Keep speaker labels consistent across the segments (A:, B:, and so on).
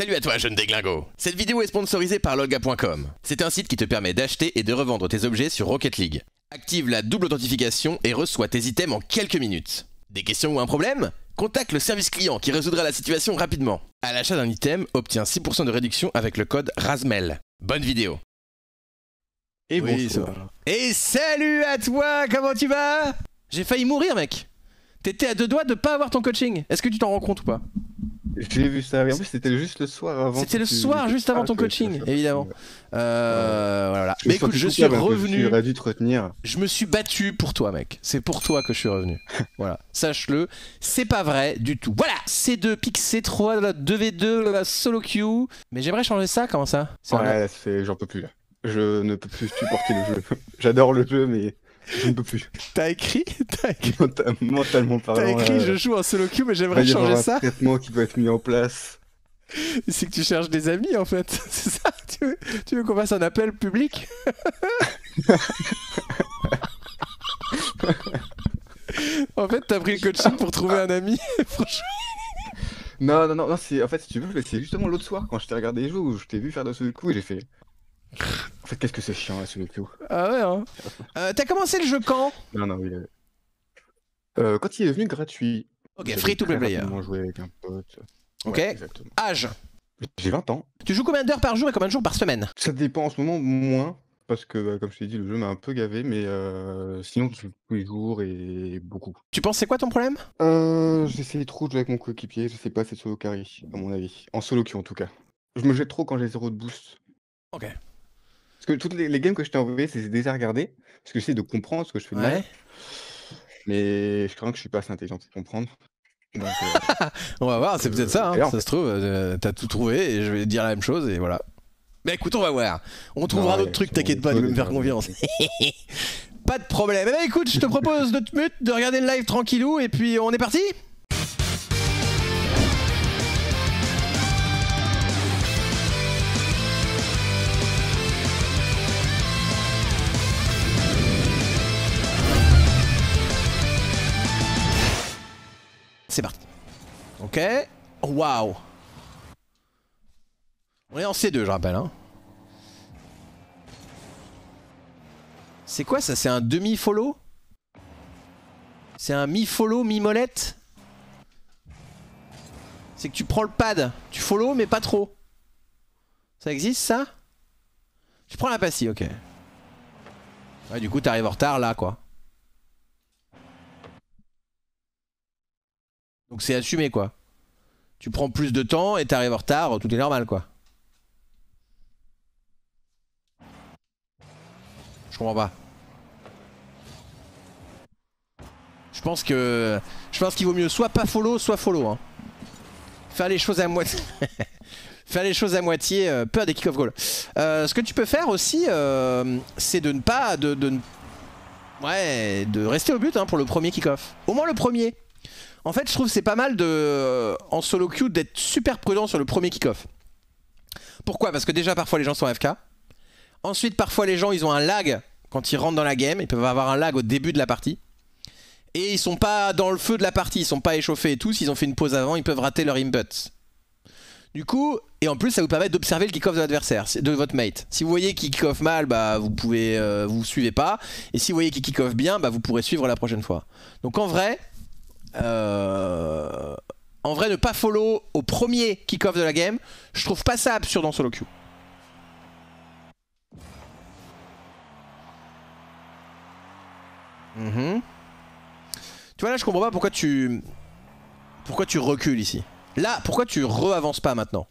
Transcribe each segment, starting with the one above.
A: Salut à toi, jeune déglingo Cette vidéo est sponsorisée par lolga.com. C'est un site qui te permet d'acheter et de revendre tes objets sur Rocket League. Active la double authentification et reçois tes items en quelques minutes. Des questions ou un problème Contacte le service client qui résoudra la situation rapidement. À l'achat d'un item, obtiens 6% de réduction avec le code RASMEL. Bonne vidéo Et bonsoir. Et salut à toi, comment tu vas J'ai failli mourir, mec T'étais à deux doigts de pas avoir ton coaching. Est-ce que tu t'en rends compte ou pas
B: j'ai vu ça. En plus, c'était juste le soir avant. C'était le soir, juste avant ah, ton coaching, évidemment. Euh, voilà, Mais écoute, je suis revenu. J'aurais dû te retenir.
A: Je me suis battu pour toi, mec. C'est pour toi que je suis revenu. voilà, sache-le. C'est pas vrai du tout. Voilà, C2, Pic C3, 2v2, la solo queue. Mais j'aimerais changer ça, comment ça Ouais,
B: j'en peux plus. Je ne peux plus supporter le jeu. J'adore le jeu, mais je ne peux plus. T'as écrit, as écrit... Mentalement parlant. T'as écrit, euh, je joue en solo queue, mais j'aimerais changer ça. Il un traitement qui doit être mis en place.
A: C'est que tu cherches des amis en fait, c'est ça Tu veux, qu'on fasse un appel public
B: En fait, t'as pris le coaching pour trouver un ami, franchement. Non, non, non, non en fait, si tu veux, c'est justement l'autre soir quand je t'ai regardé jouer où je t'ai vu faire de ce coup et j'ai fait en fait, qu'est-ce que c'est chiant, là, queue
A: Ah ouais, hein euh, T'as commencé le jeu quand
B: Non, non, oui. Euh, quand il est devenu gratuit. Ok, free to play player. avec un pote. Ok. Âge J'ai 20 ans. Tu joues combien d'heures par jour et combien de jours par semaine Ça dépend en ce moment, moins. Parce que, bah, comme je t'ai dit, le jeu m'a un peu gavé, mais euh, sinon, je joue tous les jours et beaucoup. Tu penses c'est quoi ton problème euh, J'essaie trop de jouer avec mon coéquipier, je sais pas, c'est solo carry, à mon avis. En solo queue, en tout cas. Je me jette trop quand j'ai zéro de boost. Ok. Parce que toutes les, games que je t'ai envoyées, c'est déjà regardé. Parce que j'essaie de comprendre ce que je fais de mal. Mais je crois que je suis pas assez intelligent pour comprendre. Euh,
A: on va voir, c'est peut-être ça. Hein. ça se
B: trouve, euh, t'as tout
A: trouvé et je vais dire la même chose et voilà. Mais écoute, on va voir. On trouvera d'autres trucs, t'inquiète pas, de me faire confiance. pas de problème. Eh ben, écoute, je te propose de te mute, de regarder le live tranquillou et puis on est parti C'est parti. Ok. Waouh. On est en C2, je rappelle. Hein. C'est quoi ça C'est un demi-follow C'est un mi-follow, mi-molette C'est que tu prends le pad. Tu follow, mais pas trop. Ça existe, ça Tu prends la passie, ok. Ouais, du coup, t'arrives en retard, là, quoi. Donc c'est assumé quoi. Tu prends plus de temps et t'arrives en retard, tout est normal quoi. Je comprends pas. Je pense que. Je pense qu'il vaut mieux soit pas follow, soit follow. Hein. Faire les choses à moitié. faire les choses à moitié, euh, peur des kick-off goals. Euh, ce que tu peux faire aussi, euh, c'est de ne pas. De, Ouais, de rester au but hein, pour le premier kick-off. Au moins le premier. En fait, je trouve c'est pas mal de, euh, en solo queue d'être super prudent sur le premier kick-off. Pourquoi Parce que déjà, parfois, les gens sont FK. Ensuite, parfois, les gens, ils ont un lag quand ils rentrent dans la game. Ils peuvent avoir un lag au début de la partie. Et ils sont pas dans le feu de la partie, ils sont pas échauffés et tout. S'ils ont fait une pause avant, ils peuvent rater leur input. Du coup, et en plus, ça vous permet d'observer le kick-off de l'adversaire, de votre mate. Si vous voyez qu'il kick-off mal, bah vous pouvez, euh, vous suivez pas. Et si vous voyez qu'il kick-off bien, bah vous pourrez suivre la prochaine fois. Donc en vrai, euh, en vrai, ne pas follow au premier kick-off de la game, je trouve pas ça absurde en solo queue. Mhm. Tu vois là je comprends pas pourquoi tu Pourquoi tu recules ici Là pourquoi tu re-avances pas maintenant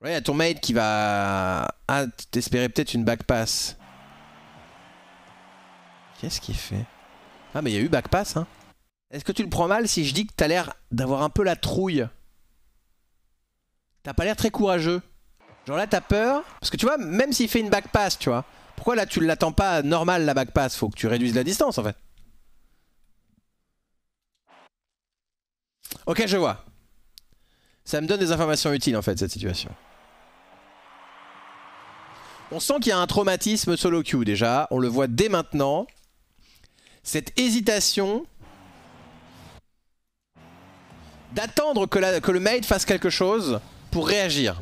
A: Ouais y'a ton mate qui va Ah peut-être une backpass. Qu'est-ce qu'il fait ah mais il y a eu backpass hein. Est-ce que tu le prends mal si je dis que t'as l'air d'avoir un peu la trouille T'as pas l'air très courageux. Genre là t'as peur. Parce que tu vois, même s'il fait une backpass, tu vois. Pourquoi là tu l'attends pas normal la backpass Faut que tu réduises la distance en fait. Ok je vois. Ça me donne des informations utiles en fait cette situation. On sent qu'il y a un traumatisme solo queue déjà, on le voit dès maintenant cette hésitation d'attendre que, le mate fasse quelque chose pour réagir.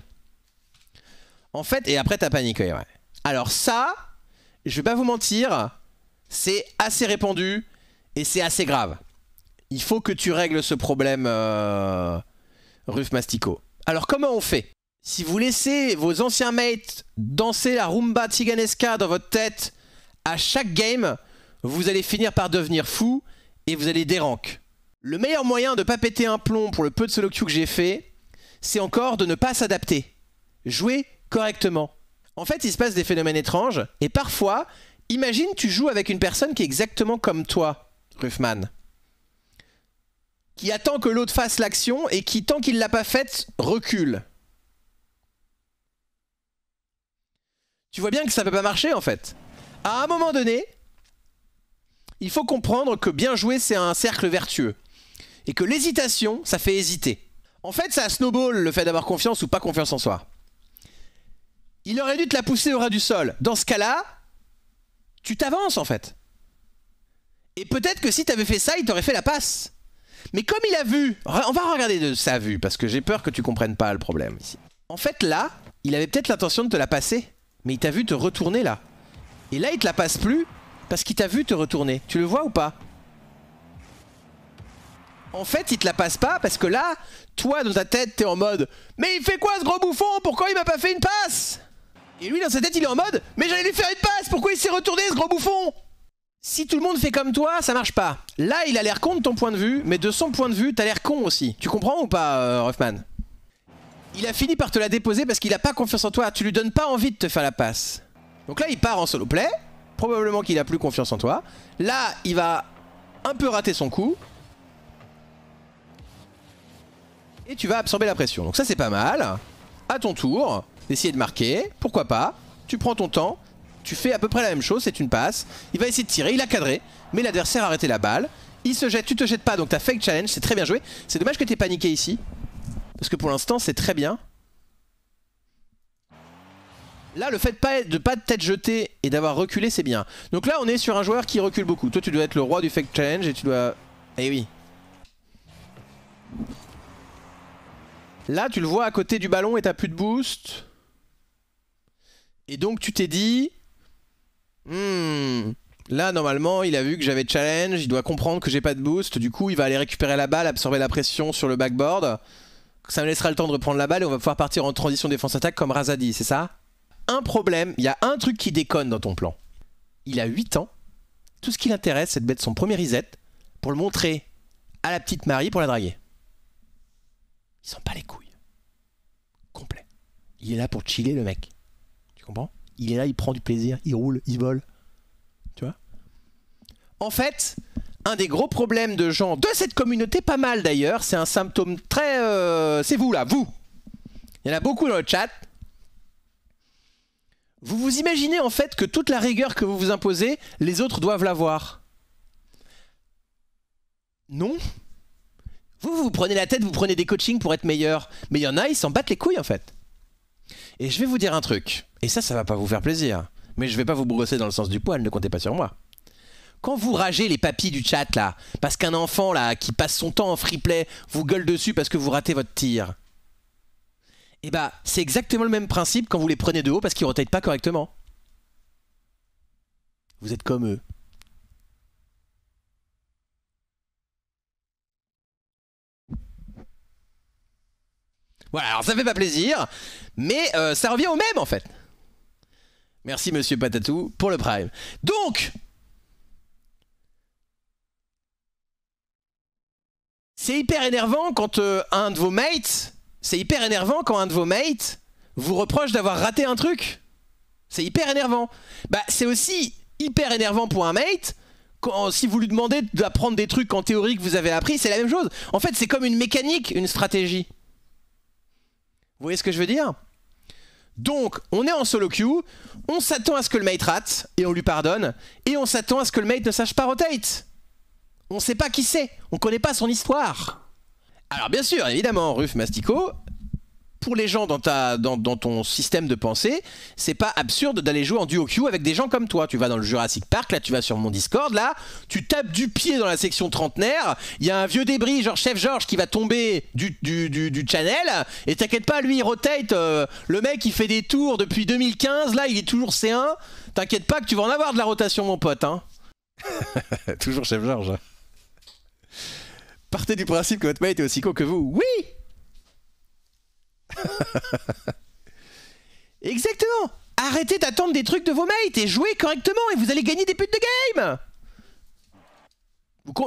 A: En fait, et après t'as paniqué, ouais. Alors ça, je vais pas vous mentir, c'est assez répandu et c'est assez grave. Il faut que tu règles ce problème, Ruff euh, Ruf Mastico. Alors comment on fait Si vous laissez vos anciens mates danser la rumba tiganesca dans votre tête à chaque game, vous allez finir par devenir fou et vous allez dérank. Le meilleur moyen de ne pas péter un plomb pour le peu de solo que j'ai fait, c'est encore de ne pas s'adapter. Jouer correctement. En fait, il se passe des phénomènes étranges, et parfois, imagine tu joues avec une personne qui est exactement comme toi, Ruffman. Qui attend que l'autre fasse l'action et qui, tant qu'il l'a pas faite, recule. Tu vois bien que ça ne peut pas marcher en fait. À un moment donné, il faut comprendre que bien jouer, c'est un cercle vertueux. Et que l'hésitation, ça fait hésiter. En fait, ça snowball le fait d'avoir confiance ou pas confiance en soi. Il aurait dû te la pousser au ras du sol. Dans ce cas-là, tu t'avances en fait. Et peut-être que si t'avais fait ça, il t'aurait fait la passe. Mais comme il a vu, on va regarder de sa vue parce que j'ai peur que tu comprennes pas le problème ici. En fait, là, il avait peut-être l'intention de te la passer, mais il t'a vu te retourner là. Et là, il te la passe plus parce qu'il t'a vu te retourner. Tu le vois ou pas en fait, il te la passe pas parce que là, toi, dans ta tête, t'es en mode « Mais il fait quoi ce gros bouffon Pourquoi il m'a pas fait une passe ?» Et lui, dans sa tête, il est en mode « Mais j'allais lui faire une passe Pourquoi il s'est retourné ce gros bouffon ?» Si tout le monde fait comme toi, ça marche pas. Là, il a l'air con de ton point de vue, mais de son point de vue, t'as l'air con aussi. Tu comprends ou pas, euh, Ruffman Il a fini par te la déposer parce qu'il a pas confiance en toi. Tu lui donnes pas envie de te faire la passe. Donc là, il part en solo play probablement qu'il a plus confiance en toi. Là, il va un peu rater son coup. Et tu vas absorber la pression. Donc ça, c'est pas mal. À ton tour, essayer de marquer. Pourquoi pas Tu prends ton temps. Tu fais à peu près la même chose. C'est une passe. Il va essayer de tirer. Il a cadré. Mais l'adversaire a arrêté la balle. Il se jette. Tu te jettes pas. Donc t'as fake challenge. C'est très bien joué. C'est dommage que t'aies paniqué ici. Parce que pour l'instant, c'est très bien. Là, le fait de pas, de pas tête jetée et d'avoir reculé, c'est bien. Donc là, on est sur un joueur qui recule beaucoup. Toi, tu dois être le roi du fake challenge et tu dois... Eh oui. Là, tu le vois à côté du ballon et t'as plus de boost. Et donc, tu t'es dit... Hmm. Là, normalement, il a vu que j'avais challenge, il doit comprendre que j'ai pas de boost. Du coup, il va aller récupérer la balle, absorber la pression sur le backboard. Ça me laissera le temps de reprendre la balle et on va pouvoir partir en transition défense-attaque comme Razadi, c'est ça un problème, il y a un truc qui déconne dans ton plan. Il a 8 ans, tout ce qui l'intéresse, c'est de mettre son premier risette pour le montrer à la petite Marie pour la draguer. Il sent pas les couilles. Complet. Il est là pour chiller le mec. Tu comprends Il est là, il prend du plaisir, il roule, il vole. Tu vois En fait, un des gros problèmes de gens de cette communauté, pas mal d'ailleurs, c'est un symptôme très... Euh, c'est vous là, vous. Il y en a beaucoup dans le chat vous vous imaginez en fait que toute la rigueur que vous vous imposez, les autres doivent l'avoir Non Vous, vous prenez la tête, vous prenez des coachings pour être meilleur. Mais il y en a, ils s'en battent les couilles en fait. Et je vais vous dire un truc, et ça, ça va pas vous faire plaisir. Mais je vais pas vous brosser dans le sens du poil, ne comptez pas sur moi quand vous ragez les papis du chat là, parce qu'un enfant là qui passe son temps en free vous gueule dessus parce que vous ratez votre tir, et eh bah c'est exactement le même principe quand vous les prenez de haut parce qu'ils ne pas correctement. Vous êtes comme eux. Voilà, alors ça fait pas plaisir, mais euh, ça revient au même en fait. Merci Monsieur Patatou pour le prime. Donc, c'est hyper énervant quand euh, un de vos mates c'est hyper énervant quand un de vos mates vous reproche d'avoir raté un truc. C'est hyper énervant. Bah, c'est aussi hyper énervant pour un mate. Quand, si vous lui demandez d'apprendre des trucs en théorie que vous avez appris, c'est la même chose. En fait, c'est comme une mécanique, une stratégie. Vous voyez ce que je veux dire Donc, on est en solo queue, on s'attend à ce que le mate rate, et on lui pardonne, et on s'attend à ce que le mate ne sache pas rotate. On ne sait pas qui c'est, on connaît pas son histoire. Alors bien sûr, évidemment, Ruf Mastico, pour les gens dans, ta, dans, ton système de pensée, c'est pas absurde d'aller jouer en duo q avec des gens comme toi. Tu vas dans le Jurassic Park, là tu vas sur mon Discord, là tu tapes du pied dans la section trentenaire, il y a un vieux débris, genre Chef Georges, qui va tomber du, du, channel, et t'inquiète pas, lui il rotate, euh, le mec il fait des tours depuis 2015, là il est toujours C1, t'inquiète pas que tu vas en avoir de la rotation mon pote. Hein. toujours Chef Georges. Hein. Partez du principe que votre mate est aussi con que vous. Oui Exactement Arrêtez d'attendre des trucs de vos mates et jouez correctement et vous allez gagner des putes de game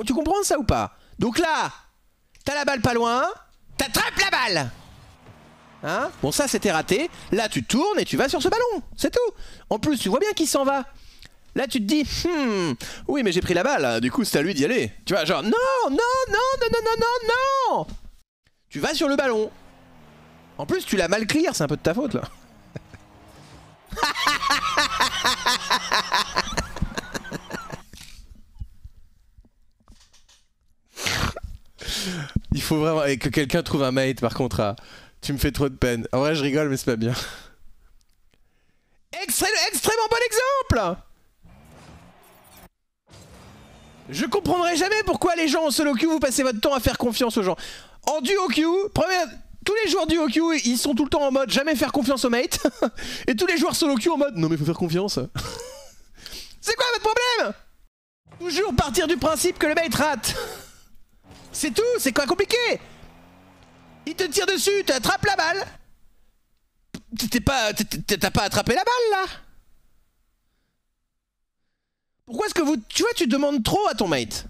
A: Tu comprends ça ou pas Donc là, t'as la balle pas loin, t'attrapes la balle Hein Bon ça c'était raté, là tu tournes et tu vas sur ce ballon, c'est tout En plus tu vois bien qu'il s'en va Là, tu te dis, hmm, oui, mais j'ai pris la balle, du coup, c'est à lui d'y aller. Tu vois, genre, non, non, non, non, non, non, non, non Tu vas sur le ballon. En plus, tu l'as mal clear, c'est un peu de ta faute, là. Il faut vraiment que quelqu'un trouve un mate par contre. Tu me fais trop de peine. En vrai, je rigole, mais c'est pas bien. extrêmement bon exemple! Je comprendrai jamais pourquoi les gens en solo queue, vous passez votre temps à faire confiance aux gens. En duo queue, première... Tous les joueurs duo queue, ils sont tout le temps en mode jamais faire confiance au mate. Et tous les joueurs solo queue en mode non mais faut faire confiance. C'est quoi votre problème Toujours partir du principe que le mate rate. C'est tout, c'est quoi compliqué Il te tire dessus, tu la balle. T'as pas, pas attrapé la balle là pourquoi est-ce que vous... Tu vois, tu demandes trop à ton mate.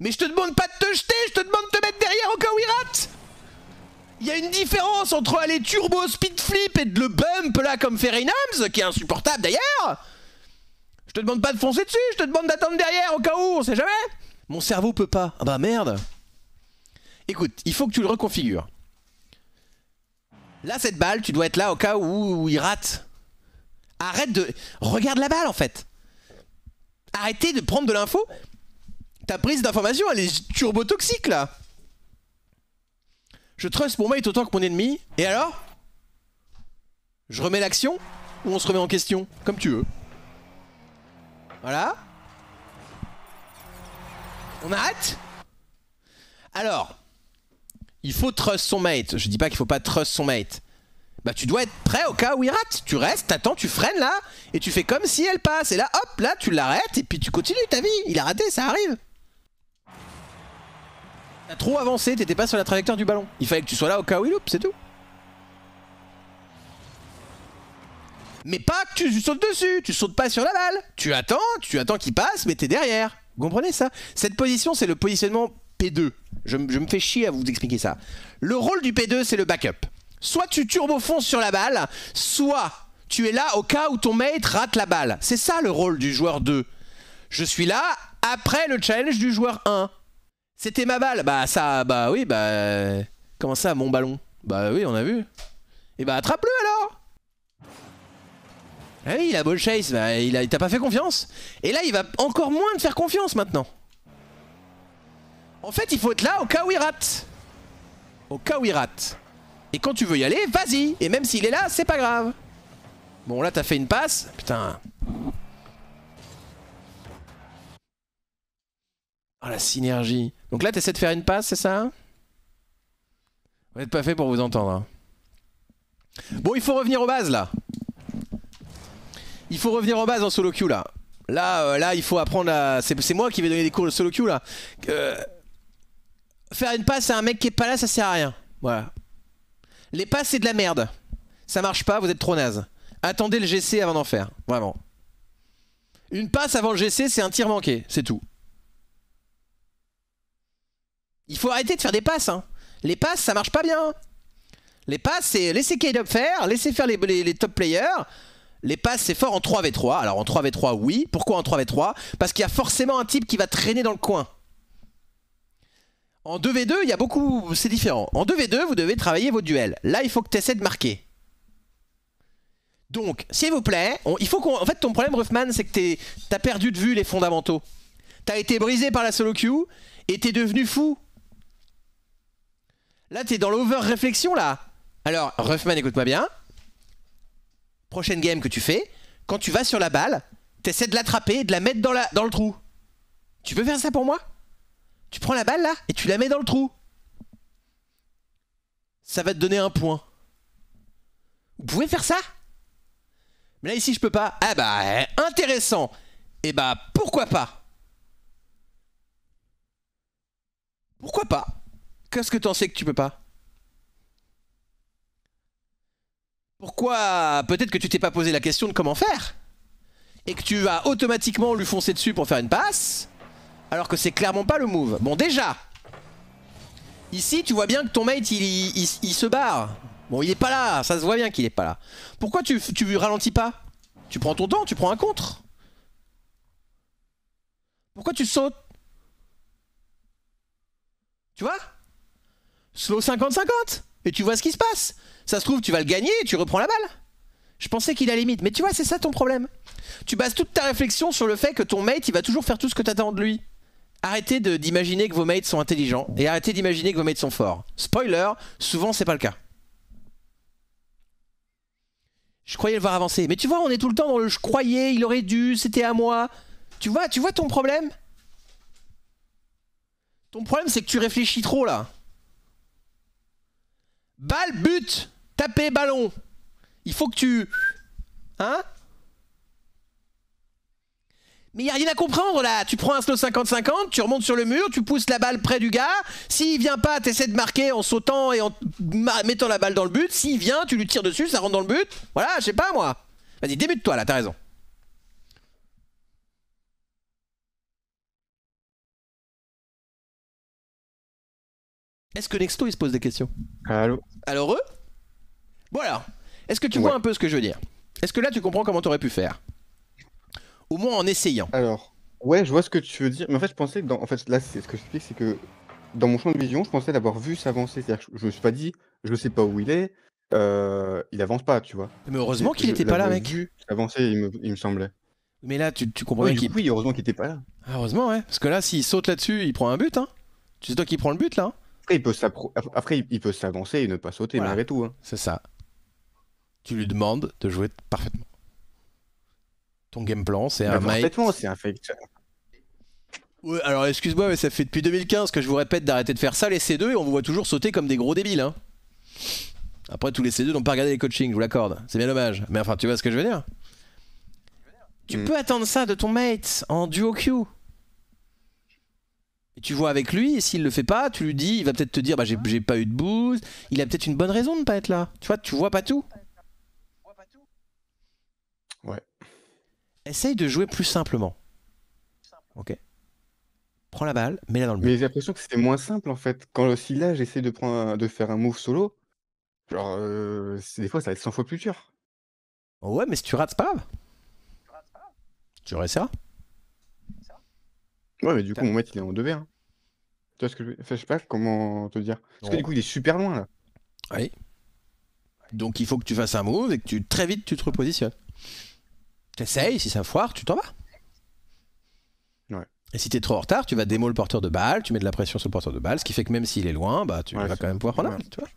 A: Mais je te demande pas de te jeter, je te demande de te mettre derrière au cas où il rate Il y a une différence entre aller turbo speed flip et de le bump là comme fait qui est insupportable d'ailleurs Je te demande pas de foncer dessus, je te demande d'attendre derrière au cas où, on sait jamais Mon cerveau peut pas. Ah bah merde Écoute, il faut que tu le reconfigures. Là, cette balle, tu dois être là au cas où il rate. Arrête de... Regarde la balle en fait Arrêtez de prendre de l'info. Ta prise d'information, elle est turbotoxique là. Je trust mon mate autant que mon ennemi. Et alors Je remets l'action ou on se remet en question Comme tu veux. Voilà. On arrête Alors, il faut trust son mate. Je dis pas qu'il faut pas trust son mate bah tu dois être prêt au cas où il rate. Tu restes, t'attends, tu freines là, et tu fais comme si elle passe. Et là, hop, là, tu l'arrêtes, et puis tu continues ta vie. Il a raté, ça arrive. T'as trop avancé, t'étais pas sur la trajectoire du ballon. Il fallait que tu sois là au cas où il loupe, c'est tout. Mais pas que tu sautes dessus, tu sautes pas sur la balle. Tu attends, tu attends qu'il passe, mais t'es derrière. Vous comprenez ça Cette position, c'est le positionnement P2. Je, je me fais chier à vous expliquer ça. Le rôle du P2, c'est le backup. Soit tu fond sur la balle, soit tu es là au cas où ton mate rate la balle. C'est ça le rôle du joueur 2. Je suis là après le challenge du joueur 1. C'était ma balle. Bah ça, bah oui, bah... Comment ça, mon ballon Bah oui, on a vu. Et eh bah attrape-le alors Ah oui, la ball chase, bah, il t'a pas fait confiance. Et là, il va encore moins te faire confiance maintenant. En fait, il faut être là au cas où il rate. Au cas où il rate. Et quand tu veux y aller, vas-y Et même s'il est là, c'est pas grave Bon, là, t'as fait une passe. Putain. Oh, la synergie. Donc là, t'essaies de faire une passe, c'est ça Vous n'êtes pas fait pour vous entendre. Bon, il faut revenir aux bases, là. Il faut revenir aux bases en solo queue, là. Là, euh, là il faut apprendre à... C'est moi qui vais donner des cours de solo queue, là. Euh, faire une passe à un mec qui est pas là, ça sert à rien. Voilà. Les passes, c'est de la merde. Ça marche pas, vous êtes trop naze. Attendez le GC avant d'en faire, vraiment. Une passe avant le GC, c'est un tir manqué, c'est tout. Il faut arrêter de faire des passes. Hein. Les passes, ça marche pas bien. Les passes, c'est laisser K-Dub faire, laisser faire les, top players. Les passes, c'est fort en 3v3. Alors en 3v3, oui. Pourquoi en 3v3 Parce qu'il y a forcément un type qui va traîner dans le coin. En 2v2, il y a beaucoup. C'est différent. En 2v2, vous devez travailler vos duels. Là, il faut que tu essaies de marquer. Donc, s'il vous plaît, il faut qu'on. En fait, ton problème, Ruffman, c'est que t'as perdu de vue les fondamentaux. T'as été brisé par la solo queue et t'es devenu fou. Là, t'es dans l'over-réflexion, là. Alors, Ruffman, écoute-moi bien. Prochaine game que tu fais, quand tu vas sur la balle, t'essaies de l'attraper et de la mettre dans, la... dans le trou. Tu peux faire ça pour moi tu prends la balle là et tu la mets dans le trou. Ça va te donner un point. Vous pouvez faire ça Mais là ici je peux pas. Ah bah eh, intéressant. Et eh bah pourquoi pas Pourquoi pas Qu'est-ce que t'en sais que tu peux pas Pourquoi Peut-être que tu t'es pas posé la question de comment faire et que tu vas automatiquement lui foncer dessus pour faire une passe alors que c'est clairement pas le move. Bon déjà, ici tu vois bien que ton mate il, se barre. Bon il est pas là, ça se voit bien qu'il est pas là. Pourquoi tu, ralentis pas Tu prends ton temps, tu prends un contre. Pourquoi tu sautes Tu vois Slow 50-50 Et tu vois ce qui se passe Ça se trouve tu vas le gagner et tu reprends la balle je pensais qu'il a limite. Mais tu vois, c'est ça ton problème. Tu bases toute ta réflexion sur le fait que ton mate, il va toujours faire tout ce que t'attends de lui arrêtez d'imaginer que vos mates sont intelligents et arrêtez d'imaginer que vos mates sont forts. Spoiler, souvent c'est pas le cas. Je croyais le voir avancer. Mais tu vois, on est tout le temps dans le je croyais, il aurait dû, c'était à moi. Tu vois, tu vois ton problème Ton problème c'est que tu réfléchis trop là. Balle, but, taper, ballon. Il faut que tu... Hein mais il n'y a rien à comprendre là. Tu prends un slow 50-50, tu remontes sur le mur, tu pousses la balle près du gars. S'il vient pas, tu essaies de marquer en sautant et en mettant la balle dans le but. S'il vient, tu lui tires dessus, ça rentre dans le but. Voilà, je sais pas moi. Vas-y, débute-toi là, t'as raison. Est-ce que Nexto il se pose des questions Allô Alors eux Bon alors, est-ce que tu vois un peu ce que je veux dire Est-ce que là tu comprends comment
B: t'aurais pu faire au moins en essayant. Alors, ouais, je vois ce que tu veux dire. Mais en fait, je pensais que dans... En fait, là, ce que je dis c'est que dans mon champ de vision, je pensais l'avoir vu s'avancer. C'est-à-dire je me suis pas dit, je ne sais pas où il est, euh, il avance pas, tu vois. Mais heureusement qu'il n'était pas là, mec. il me, il me, semblait. Mais là, tu, comprends Oui, heureusement qu'il n'était pas là. Ah, heureusement, ouais. Parce que là, s'il saute là-dessus, il prend un but, hein. Tu sais toi qui prend le but, là. Hein. après, il peut il s'avancer et ne pas sauter, malgré tout. Hein. C'est ça. Tu lui demandes de jouer parfaitement
A: ton game plan, c'est bah, un Complètement, c'est un fake alors excuse-moi, mais ça fait depuis 2015 que je vous répète d'arrêter de faire ça, les C2, et on vous voit toujours sauter comme des gros débiles. Hein. Après, tous les C2 n'ont pas regardé les coachings, je vous l'accorde. C'est bien dommage. Mais enfin, tu vois ce que je veux dire Tu hmm. peux attendre ça de ton mate en duo queue Et tu vois avec lui, et s'il le fait pas, tu lui dis, il va peut-être te dire, bah j'ai pas eu de boost, il a peut-être une bonne raison de pas être là. Tu vois, tu vois pas tout.
B: Essaye de jouer plus simplement. Ok. Prends la balle, mets-la dans le but. Mais j'ai l'impression que c'était moins simple en fait. Quand aussi là, j'essaie de, prendre de faire un move solo, genre, euh, des fois ça va être 100 fois plus dur. Ouais, mais si tu rates, c'est pas grave. Tu ça Ouais, mais du coup, mon mec il est en 2v1. Hein. Tu vois ce que je veux je sais pas comment te dire. Parce que du coup, il est super loin là. Oui. Donc il faut que tu fasses un move et que tu, très vite tu te repositionnes.
A: T'essayes, si ça foire, tu t'en vas. Ouais. Et si t'es trop en retard, tu vas démo le porteur de balle, tu mets de la pression sur le porteur de balle, ce qui fait que même s'il est loin, bah tu vas quand même pouvoir prendre tu vois.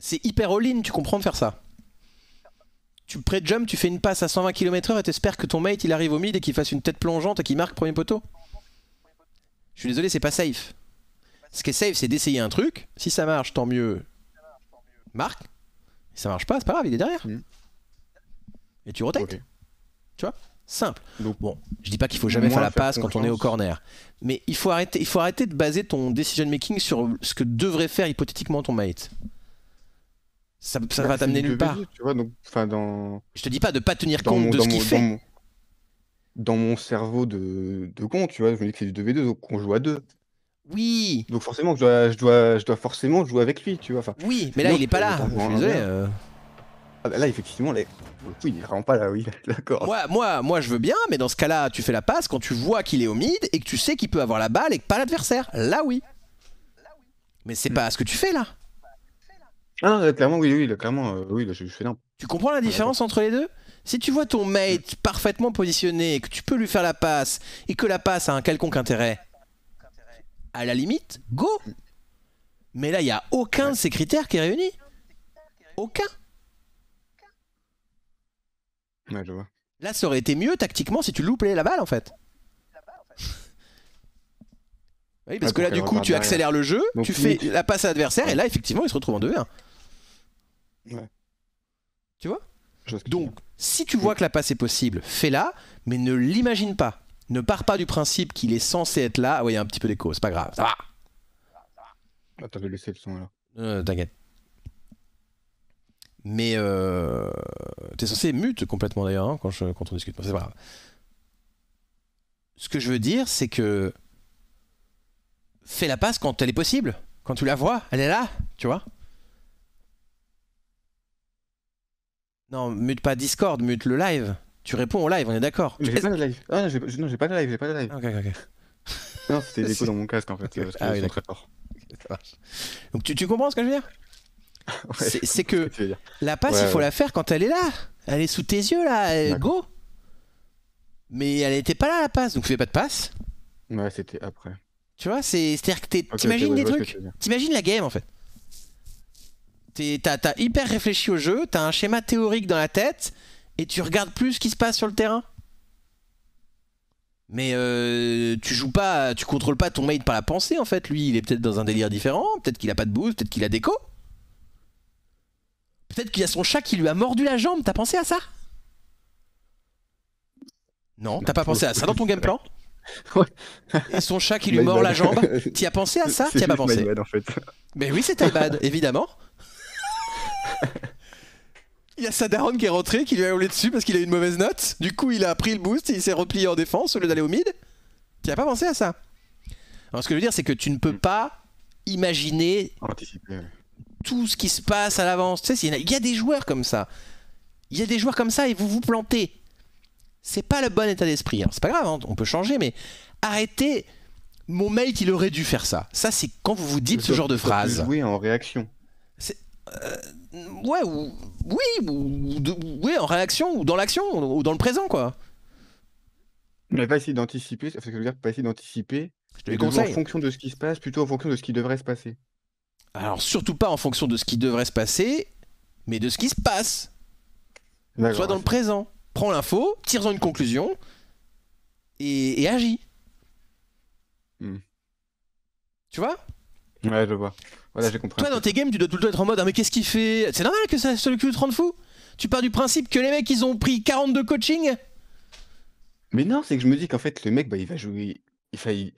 A: C'est hyper all-in, tu comprends de faire ça. Tu pré-jump, tu fais une passe à 120 km/h et t'espères que ton mate il arrive au mid et qu'il fasse une tête plongeante et qu'il marque premier poteau. Je suis désolé, c'est pas safe. Ce qui est safe, c'est d'essayer un truc. Si ça marche, tant mieux. Marque. Si ça marche pas, c'est pas grave, il est derrière. Mm et tu retêtes. Tu vois Simple. bon, je dis pas qu'il faut jamais faire la passe quand on est au corner, mais il faut arrêter, il faut arrêter de baser ton decision making sur ce que devrait faire hypothétiquement
B: ton mate. Ça, bah, va t'amener nulle part. Tu vois, dans... Je
A: te dis pas de pas tenir compte de ce qu'il fait.
B: Dans mon, cerveau de, de con, tu vois, je me dis que c'est du 2v2, donc on joue à deux. Oui. Donc forcément, je dois, je dois, forcément jouer avec lui, tu vois. oui, mais là, il est pas là. Euh, je suis désolé. Ah, là, effectivement, le coup il vraiment pas là, oui, d'accord. Moi,
A: moi, moi, je veux bien, mais dans ce cas-là, tu fais la passe quand tu vois qu'il est au mid et que tu sais qu'il peut avoir la balle et que pas l'adversaire. Là, oui. Mais c'est pas hmm. ce que tu fais là. Ah
B: clairement, oui, oui, clairement, euh, oui, je, fais
A: Tu comprends la différence entre les deux Si tu vois ton mate parfaitement positionné, et que tu peux lui faire la passe et que la passe a un quelconque intérêt, à la limite, go Mais là, il n'y a aucun de ces critères qui est réuni. Aucun Là, ça aurait été mieux tactiquement si tu loupais la balle en fait.
B: Oui, parce ah, que là, du coup, tu accélères le jeu, tu fais la
A: passe à l'adversaire, et là, effectivement, il se retrouve en 2-1. Tu vois Donc, si tu vois que la passe est possible, fais-la, mais ne l'imagine pas. Ne pars pas du principe qu'il est censé être là. Ah, il y a un petit peu d'écho, c'est pas grave, ça va.
B: Ah, laisser le son là. Euh, t'inquiète. Mais
A: euh, t'es censé mute complètement d'ailleurs hein, quand, on discute. c'est pas grave. Ce que je veux dire, c'est que fais la passe quand elle est possible, quand tu la vois, elle est là, tu vois. Non, mute pas Discord, mute le live. Tu réponds au live, on est d'accord. J'ai pas de live. Ah, non, j'ai pas de live, j'ai pas de live. Ok, ok, ok.
B: non, c'était des coups dans mon casque en fait. ah, oui, très ça marche.
A: Donc tu comprends ce que je veux dire
B: c'est
A: que, la passe, il faut la faire quand elle est là. Elle est sous tes yeux là, euh, go. Mais elle n'était pas là la passe, donc fais pas de passe.
B: Ouais, c'était après.
A: Tu vois, c'est-à-dire que t'imagines des trucs. T'imagines la game en fait. T'as hyper réfléchi au jeu, t'as un schéma théorique dans la tête, et tu regardes plus ce qui se passe sur le terrain. Mais euh, tu joues pas, tu contrôles pas ton mate par la pensée en fait. Lui, il est peut-être dans un délire différent, peut-être qu'il a pas de boost, peut-être qu'il a déco. Peut-être qu'il y a son chat qui lui a mordu la jambe, t'as pensé à ça
B: Non, t'as pas pensé à ça dans ton game plan
A: Ouais. son chat qui lui mord la jambe. T'y as pensé à ça T'y as pas pensé
B: Mais oui, c'est bad,
A: évidemment. il y a sa qui est rentré, qui lui a roulé dessus parce qu'il a eu une mauvaise note. Du coup, il a pris le boost il s'est replié en défense au lieu d'aller au mid. T'y as pas pensé à ça Alors, ce que je veux dire, c'est que tu ne peux mm. pas imaginer tout ce qui se passe à l'avance. Tu sais, il y a des joueurs comme ça. Il y a des joueurs comme ça et vous vous plantez. C'est pas le bon état d'esprit. C'est pas grave, hein, on peut changer, mais arrêtez. Mon mail, il aurait dû faire ça. Ça, c'est quand vous vous dites ce genre de phrase. Oui, en réaction.
B: Euh, ouais, oui, oui, en réaction, ou dans l'action, ou, dans le présent, quoi. Mais pas essayer d'anticiper, ça veux dire pas essayer d'anticiper. Je En fonction de ce qui se passe, plutôt en fonction de ce qui devrait se passer. Alors surtout
A: pas en fonction de ce qui devrait se passer, mais de ce qui se passe. soit dans le présent. Prends l'info, tire-en une conclusion et, agis. Hmm. Tu vois
B: Ouais, je vois. Voilà, j'ai compris.
A: Toi, dans tes games, tu dois tout le temps être en mode ah, mais qu'est-ce qu'il fait C'est normal que ça se le cul rende fou Tu pars du principe que les mecs, ils ont pris 42 coaching
B: Mais non, c'est que je me dis qu'en fait, le mec, bah, il va jouer je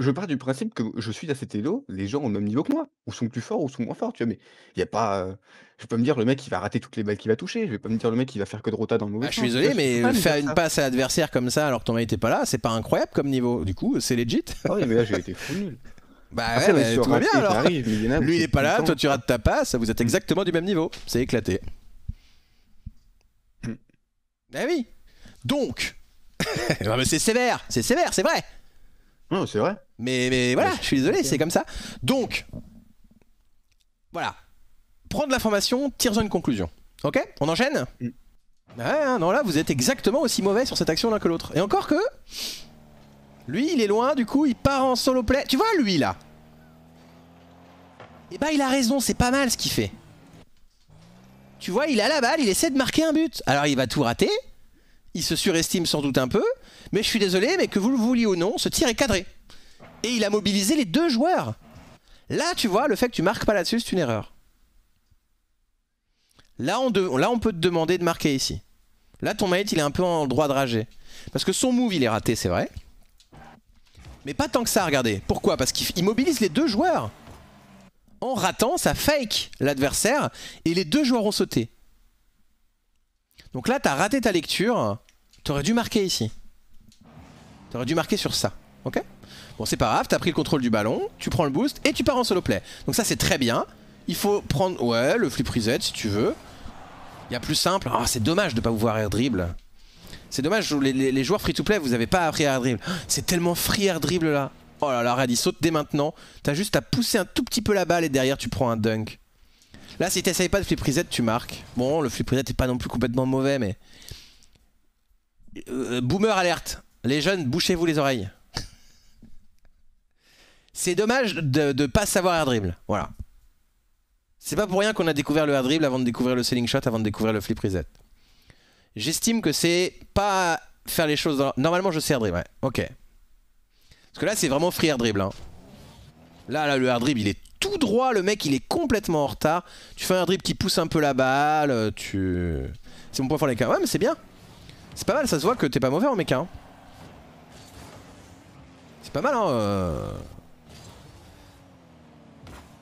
B: je pars du principe que je suis à cet élo les gens au même niveau que moi, ou sont plus forts ou sont moins forts, tu vois? Mais il y a pas, euh, je peux me dire le mec il va rater toutes les balles qu'il va toucher, je vais pas me dire le mec il va faire que de rota dans le bah, mauvais je suis désolé, mais faire une passe
A: à l'adversaire comme ça alors que ton mec était pas là, c'est pas incroyable comme niveau. Du coup, c'est legit. Ah oui, mais là j'ai été fou nul. Bah ouais, bah, bien alors. Lui, il est pas là, toi, tu rates ta passe, vous êtes hmm. exactement du même niveau. C'est éclaté. Bah oui. Donc, mais c'est sévère, c'est sévère, c'est vrai. Non, c'est vrai. Mais, mais voilà, je suis désolé, c'est comme ça. Donc, voilà. Prendre l'information, tire une conclusion. Ok On enchaîne mm. ah hein, Non, là, vous êtes exactement aussi mauvais sur cette action l'un que l'autre. Et encore que. Lui, il est loin, du coup, il part en solo play. Tu vois, lui, là Et eh bah, ben, il a raison, c'est pas mal ce qu'il fait. Tu vois, il a la balle, il essaie de marquer un but. Alors, il va tout rater. Il se surestime sans doute un peu. Mais je suis désolé, mais que vous le vouliez ou non, ce tir est cadré. Et il a mobilisé les deux joueurs. Là, tu vois, le fait que tu marques pas là-dessus, c'est une erreur. Là on, peut te demander de marquer ici. Là, ton mate, il est un peu en droit de rager. Parce que son move, il est raté, c'est vrai. Mais pas tant que ça, regardez. Pourquoi Parce qu'il mobilise les deux joueurs. En ratant, ça fake l'adversaire et les deux joueurs ont sauté. Donc là, t'as raté ta lecture. T'aurais dû marquer ici. T'aurais dû marquer sur ça. Ok Bon, c'est pas grave, t'as pris le contrôle du ballon, tu prends le boost et tu pars en solo play. Donc ça, c'est très bien. Il faut prendre, ouais, le flip reset si tu veux. Il y a plus simple. Ah, c'est dommage de pas voir air dribble. C'est dommage, les, les, joueurs free-to-play, vous avez pas appris air dribble. Ah, c'est tellement free air dribble là. Oh là là, Red il saute dès maintenant. T'as juste à pousser un tout petit peu la balle et derrière tu prends un dunk. Là, si t'essayes pas de flip reset, tu marques. Bon, le flip reset est pas non plus complètement mauvais, mais... Euh, boomer alerte les jeunes, bouchez-vous les oreilles. C'est dommage de ne pas savoir air dribble. Voilà. C'est pas pour rien qu'on a découvert le air dribble avant de découvrir le selling shot, avant de découvrir le flip reset. J'estime que c'est pas faire les choses. Normalement, je sais air dribble, ouais. Ok. Parce que là, c'est vraiment free air dribble. Hein. Là, là, le air dribble, il est tout droit. Le mec, il est complètement en retard. Tu fais un dribble qui pousse un peu la balle. Euh, tu. C'est mon point fort, les cas. Ouais, mais c'est bien. C'est pas mal, ça se voit que t'es pas mauvais en mec Hein pas mal, hein euh.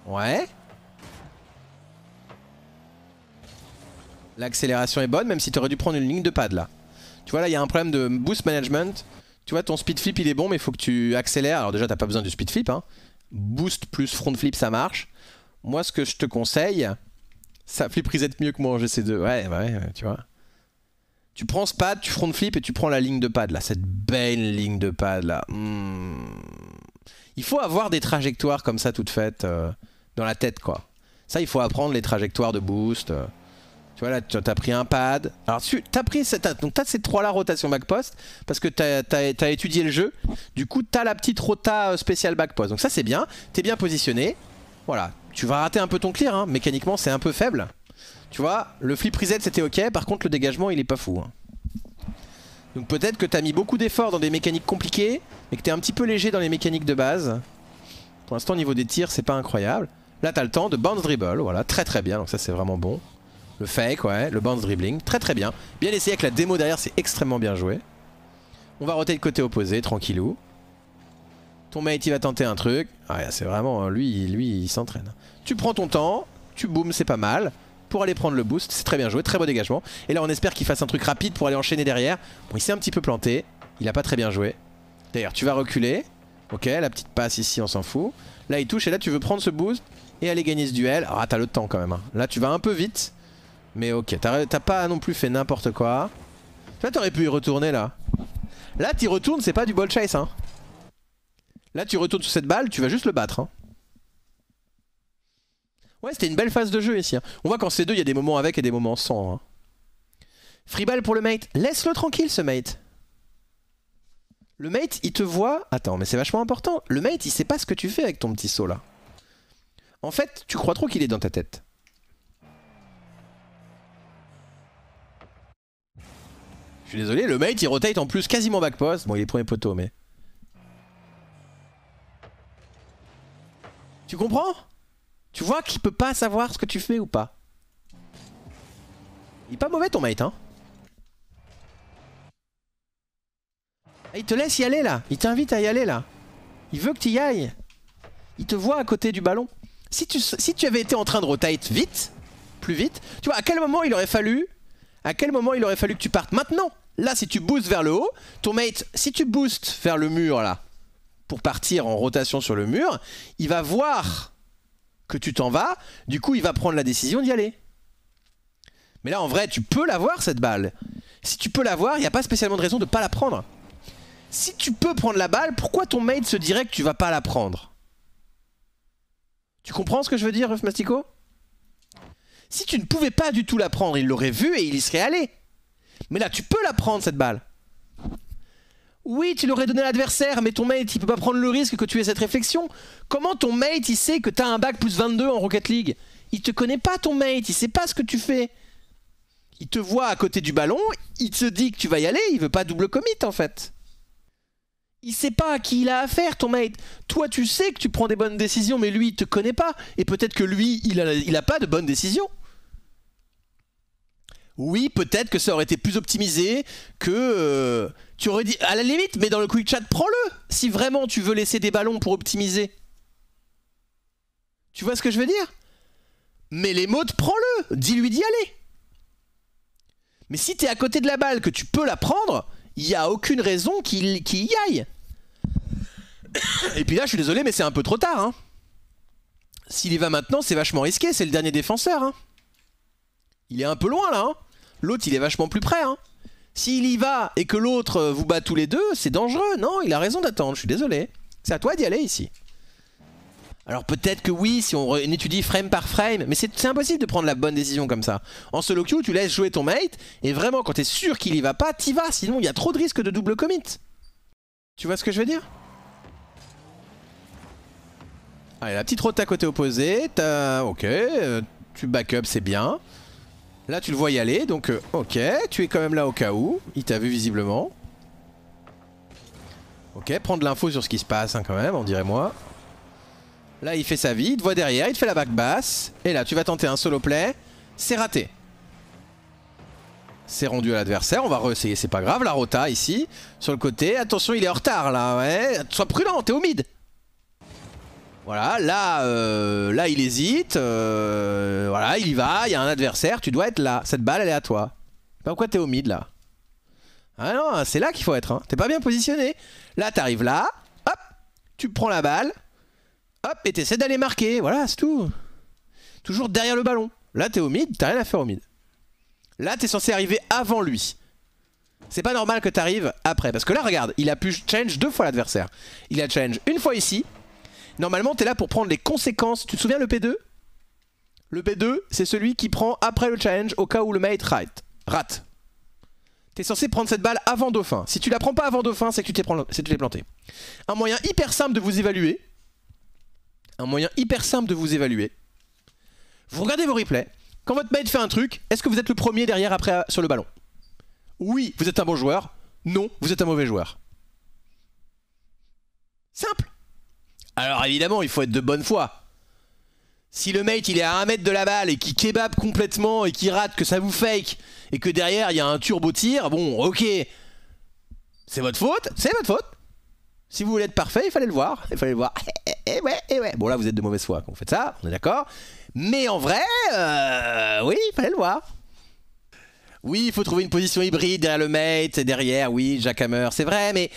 A: Ouais. L'accélération est bonne, même si tu aurais dû prendre une ligne de pad là. Tu vois, là, il y a un problème de boost management. Tu vois, ton speed flip, il est bon, mais il faut que tu accélères. Alors déjà, t'as pas besoin du speed flip. Hein. Boost plus front flip, ça marche. Moi, ce que je te conseille, ça flip reset mieux que moi en GC2. Ouais, ouais, tu vois. Tu prends ce pad, tu front flip et tu prends la ligne de pad là, cette belle ligne de pad là. Hmm. Il faut avoir des trajectoires comme ça toutes faites euh, dans la tête quoi. Ça, il faut apprendre les trajectoires de boost. Euh. Tu vois là, tu as pris un pad. Alors tu as pris cette, donc as ces trois là rotation backpost parce que tu as, as, étudié le jeu. Du coup, tu as la petite rota euh, spéciale backpost. Donc ça c'est bien, tu es bien positionné. Voilà, tu vas rater un peu ton clear, hein. mécaniquement c'est un peu faible. Tu vois, le flip reset c'était ok, par contre le dégagement il est pas fou. Hein. Donc peut-être que t'as mis beaucoup d'efforts dans des mécaniques compliquées et que t'es un petit peu léger dans les mécaniques de base. Pour l'instant au niveau des tirs c'est pas incroyable. Là t'as le temps de bounce dribble, voilà, très très bien, donc ça c'est vraiment bon. Le fake, ouais, le bounce dribbling, très très bien. Bien essayé avec la démo derrière, c'est extrêmement bien joué. On va roter le côté opposé, tranquillou. Ton mate il va tenter un truc. Ah c'est vraiment, lui, lui il s'entraîne. Tu prends ton temps, tu boum c'est pas mal pour aller prendre le boost. C'est très bien joué, très beau dégagement. Et là, on espère qu'il fasse un truc rapide pour aller enchaîner derrière. Bon, il s'est un petit peu planté. Il a pas très bien joué. D'ailleurs, tu vas reculer. Ok, la petite passe ici, on s'en fout. Là, il touche et là, tu veux prendre ce boost et aller gagner ce duel. Ah, t'as le temps quand même. Hein. Là, tu vas un peu vite. Mais ok, t'as pas non plus fait n'importe quoi. tu t'aurais pu y retourner là. Là, t'y retournes, c'est pas du ball chase. Hein. Là, tu retournes sur cette balle, tu vas juste le battre. Hein. Ouais, c'était une belle phase de jeu ici. Hein. On voit qu'en C2, il y a des moments avec et des moments sans. Hein. Free Freeball pour le mate. Laisse-le tranquille, ce mate. Le mate, il te voit... Attends, mais c'est vachement important. Le mate, il sait pas ce que tu fais avec ton petit saut, là. En fait, tu crois trop qu'il est dans ta tête. Je suis désolé, le mate, il rotate en plus quasiment back post. Bon, il est premier poteau, mais... Tu comprends tu vois qu'il peut pas savoir ce que tu fais ou pas. Il est pas mauvais ton mate, hein. Il te laisse y aller là, il t'invite à y aller là. Il veut que tu y ailles. Il te voit à côté du ballon. Si tu, si tu avais été en train de rotate vite, plus vite, tu vois à quel moment il aurait fallu à quel moment il aurait fallu que tu partes Maintenant Là, si tu boostes vers le haut, ton mate, si tu boostes vers le mur là, pour partir en rotation sur le mur, il va voir que tu t'en vas, du coup il va prendre la décision d'y aller. Mais là en vrai tu peux l'avoir cette balle. Si tu peux l'avoir, il n'y a pas spécialement de raison de ne pas la prendre. Si tu peux prendre la balle, pourquoi ton mate se dirait que tu vas pas la prendre Tu comprends ce que je veux dire, Ruf Mastico Si tu ne pouvais pas du tout la prendre, il l'aurait vu et il y serait allé. Mais là tu peux la prendre cette balle. Oui, tu l'aurais donné à l'adversaire, mais ton mate, il peut pas prendre le risque que tu aies cette réflexion. Comment ton mate, il sait que t'as un bac plus 22 en Rocket League Il te connaît pas, ton mate, il sait pas ce que tu fais. Il te voit à côté du ballon, il te dit que tu vas y aller, il veut pas double commit, en fait. Il sait pas à qui il a affaire, ton mate. Toi, tu sais que tu prends des bonnes décisions, mais lui, il te connaît pas. Et peut-être que lui, il a, pas de bonnes décisions. Oui, peut-être que ça aurait été plus optimisé que... Euh, tu aurais dit, à la limite, mais dans le quick chat, prends-le Si vraiment tu veux laisser des ballons pour optimiser. Tu vois ce que je veux dire Mais les mots, prends-le Dis-lui d'y aller Mais si t'es à côté de la balle, que tu peux la prendre, il n'y a aucune raison qu'il y aille. Et puis là, je suis désolé, mais c'est un peu trop tard. Hein. S'il y va maintenant, c'est vachement risqué, c'est le dernier défenseur. Hein. Il est un peu loin là. Hein. L'autre, il est vachement plus près. Hein. S'il y va et que l'autre euh, vous bat tous les deux, c'est dangereux. Non, il a raison d'attendre, je suis désolé. C'est à toi d'y aller ici. Alors peut-être que oui, si on étudie frame par frame, mais c'est impossible de prendre la bonne décision comme ça. En solo queue, tu laisses jouer ton mate, et vraiment, quand t'es sûr qu'il y va pas, t'y vas, sinon il y a trop de risques de double commit. Tu vois ce que je veux dire Allez, la petite route à côté opposé, Ok, euh, tu back c'est bien. Là, tu le vois y aller, donc euh, ok, tu es quand même là au cas où. Il t'a vu visiblement. Ok, prendre l'info sur ce qui se passe hein, quand même, on dirait moi. Là, il fait sa vie, il te voit derrière, il te fait la back basse. Et là, tu vas tenter un solo play. C'est raté. C'est rendu à l'adversaire, on va réessayer, c'est pas grave. La rota ici, sur le côté. Attention, il est en retard là, ouais. Sois prudent, t'es au mid. Voilà, là, euh, là il hésite, euh, voilà, il y va, il y a un adversaire, tu dois être là. Cette balle, elle est à toi. Bah, pourquoi t'es au mid là Ah non, c'est là qu'il faut être, hein. t'es pas bien positionné. Là, t'arrives là, hop, tu prends la balle, hop, et t'essaies d'aller marquer, voilà, c'est tout. Toujours derrière le ballon. Là, t'es au mid, t'as rien à faire au mid. Là, t'es censé arriver avant lui. C'est pas normal que t'arrives après, parce que là, regarde, il a pu change deux fois l'adversaire. Il a change une fois ici, Normalement, tu es là pour prendre les conséquences. Tu te souviens le P2 Le P2, c'est celui qui prend après le challenge au cas où le mate rate. rate. T'es censé prendre cette balle avant dauphin. Si tu la prends pas avant dauphin, c'est que tu l'es planté. Un moyen hyper simple de vous évaluer. Un moyen hyper simple de vous évaluer. Vous regardez vos replays. Quand votre mate fait un truc, est-ce que vous êtes le premier derrière après euh, sur le ballon Oui, vous êtes un bon joueur. Non, vous êtes un mauvais joueur. Alors évidemment, il faut être de bonne foi. Si le mate il est à 1 mètre de la balle et qui kebab complètement et qui rate, que ça vous fake et que derrière il y a un turbo tir, bon ok, c'est votre faute, c'est votre faute. Si vous voulez être parfait, il fallait le voir, il fallait le voir. Eh, eh, eh ouais, eh ouais. Bon là vous êtes de mauvaise foi quand vous faites ça, on est d'accord. Mais en vrai, euh, oui, il fallait le voir. Oui, il faut trouver une position hybride derrière le mate, derrière, oui, Hammer, c'est vrai, mais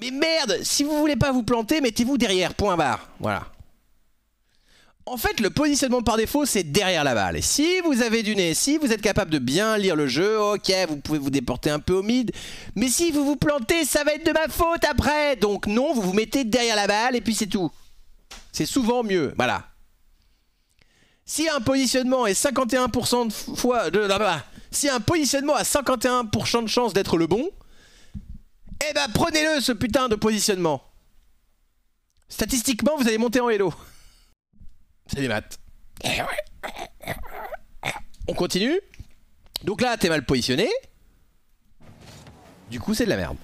A: mais merde, si vous voulez pas vous planter, mettez-vous derrière, point barre. Voilà. En fait, le positionnement par défaut, c'est derrière la balle. Et si vous avez du nez, si vous êtes capable de bien lire le jeu, ok, vous pouvez vous déporter un peu au mid. Mais si vous vous plantez, ça va être de ma faute après. Donc non, vous vous mettez derrière la balle et puis c'est tout. C'est souvent mieux. Voilà. Si un positionnement est 51% de fois de si un positionnement a 51% de chance d'être le bon, eh bah prenez-le ce putain de positionnement Statistiquement, vous allez monter en Hello. C'est des maths. On continue. Donc là, t'es mal positionné. Du coup, c'est de la merde.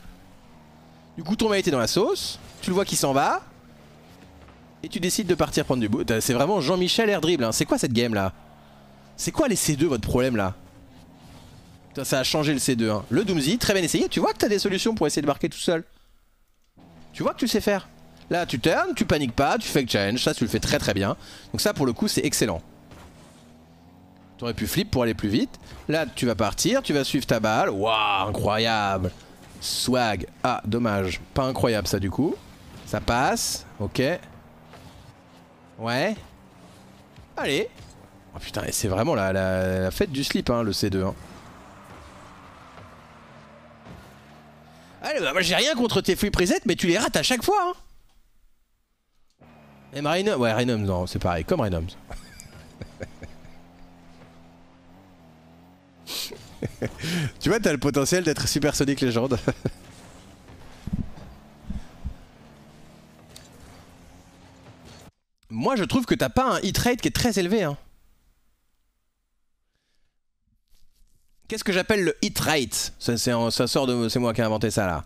A: Du coup, ton mec était dans la sauce. Tu le vois qui s'en va. Et tu décides de partir prendre du bout. C'est vraiment Jean-Michel air dribble. Hein. C'est quoi cette game là C'est quoi les C2 votre problème là ça a changé le C2. Hein. Le Doomsy, très bien essayé. Tu vois que t'as des solutions pour essayer de marquer tout seul. Tu vois que tu sais faire. Là, tu turns, tu paniques pas, tu fais challenge. Ça, tu le fais très très bien. Donc ça, pour le coup, c'est excellent. T'aurais pu flip pour aller plus vite. Là, tu vas partir, tu vas suivre ta balle. Waouh, incroyable. Swag. Ah, dommage. Pas incroyable ça du coup. Ça passe. Ok. Ouais. Allez. Oh putain, et c'est vraiment la, fête du slip, hein, le C2. Allez, ah, bah, moi j'ai rien contre tes free presets, mais tu les rates à chaque fois. Hein. Même Ouais, Rhinoms, non, c'est pareil, comme Rhinoms. tu vois, t'as le potentiel d'être Super Sonic Légende. Moi, je trouve que t'as pas un hit rate qui est très élevé. Hein. Qu'est-ce que j'appelle le hit rate ça, sort de, c'est moi qui ai inventé ça là.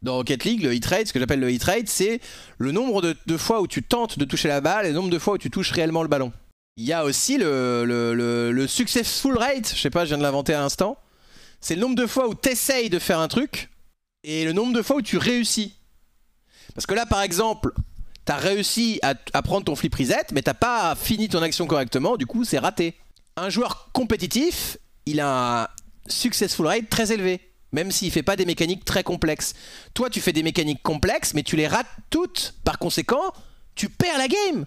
A: Dans Rocket League, le hit rate, ce que j'appelle le hit rate, c'est le nombre de, fois où tu tentes de toucher la balle et le nombre de fois où tu touches réellement le ballon. Il y a aussi le, successful rate, je sais pas, je viens de l'inventer à l'instant. C'est le nombre de fois où tu essayes de faire un truc et le nombre de fois où tu réussis. Parce que là, par exemple, tu as réussi à, prendre ton flip reset, mais t'as pas fini ton action correctement, du coup, c'est raté. Un joueur compétitif, il a un successful rate très élevé, même s'il fait pas des mécaniques très complexes. Toi, tu fais des mécaniques complexes, mais tu les rates toutes. Par conséquent, tu perds la game.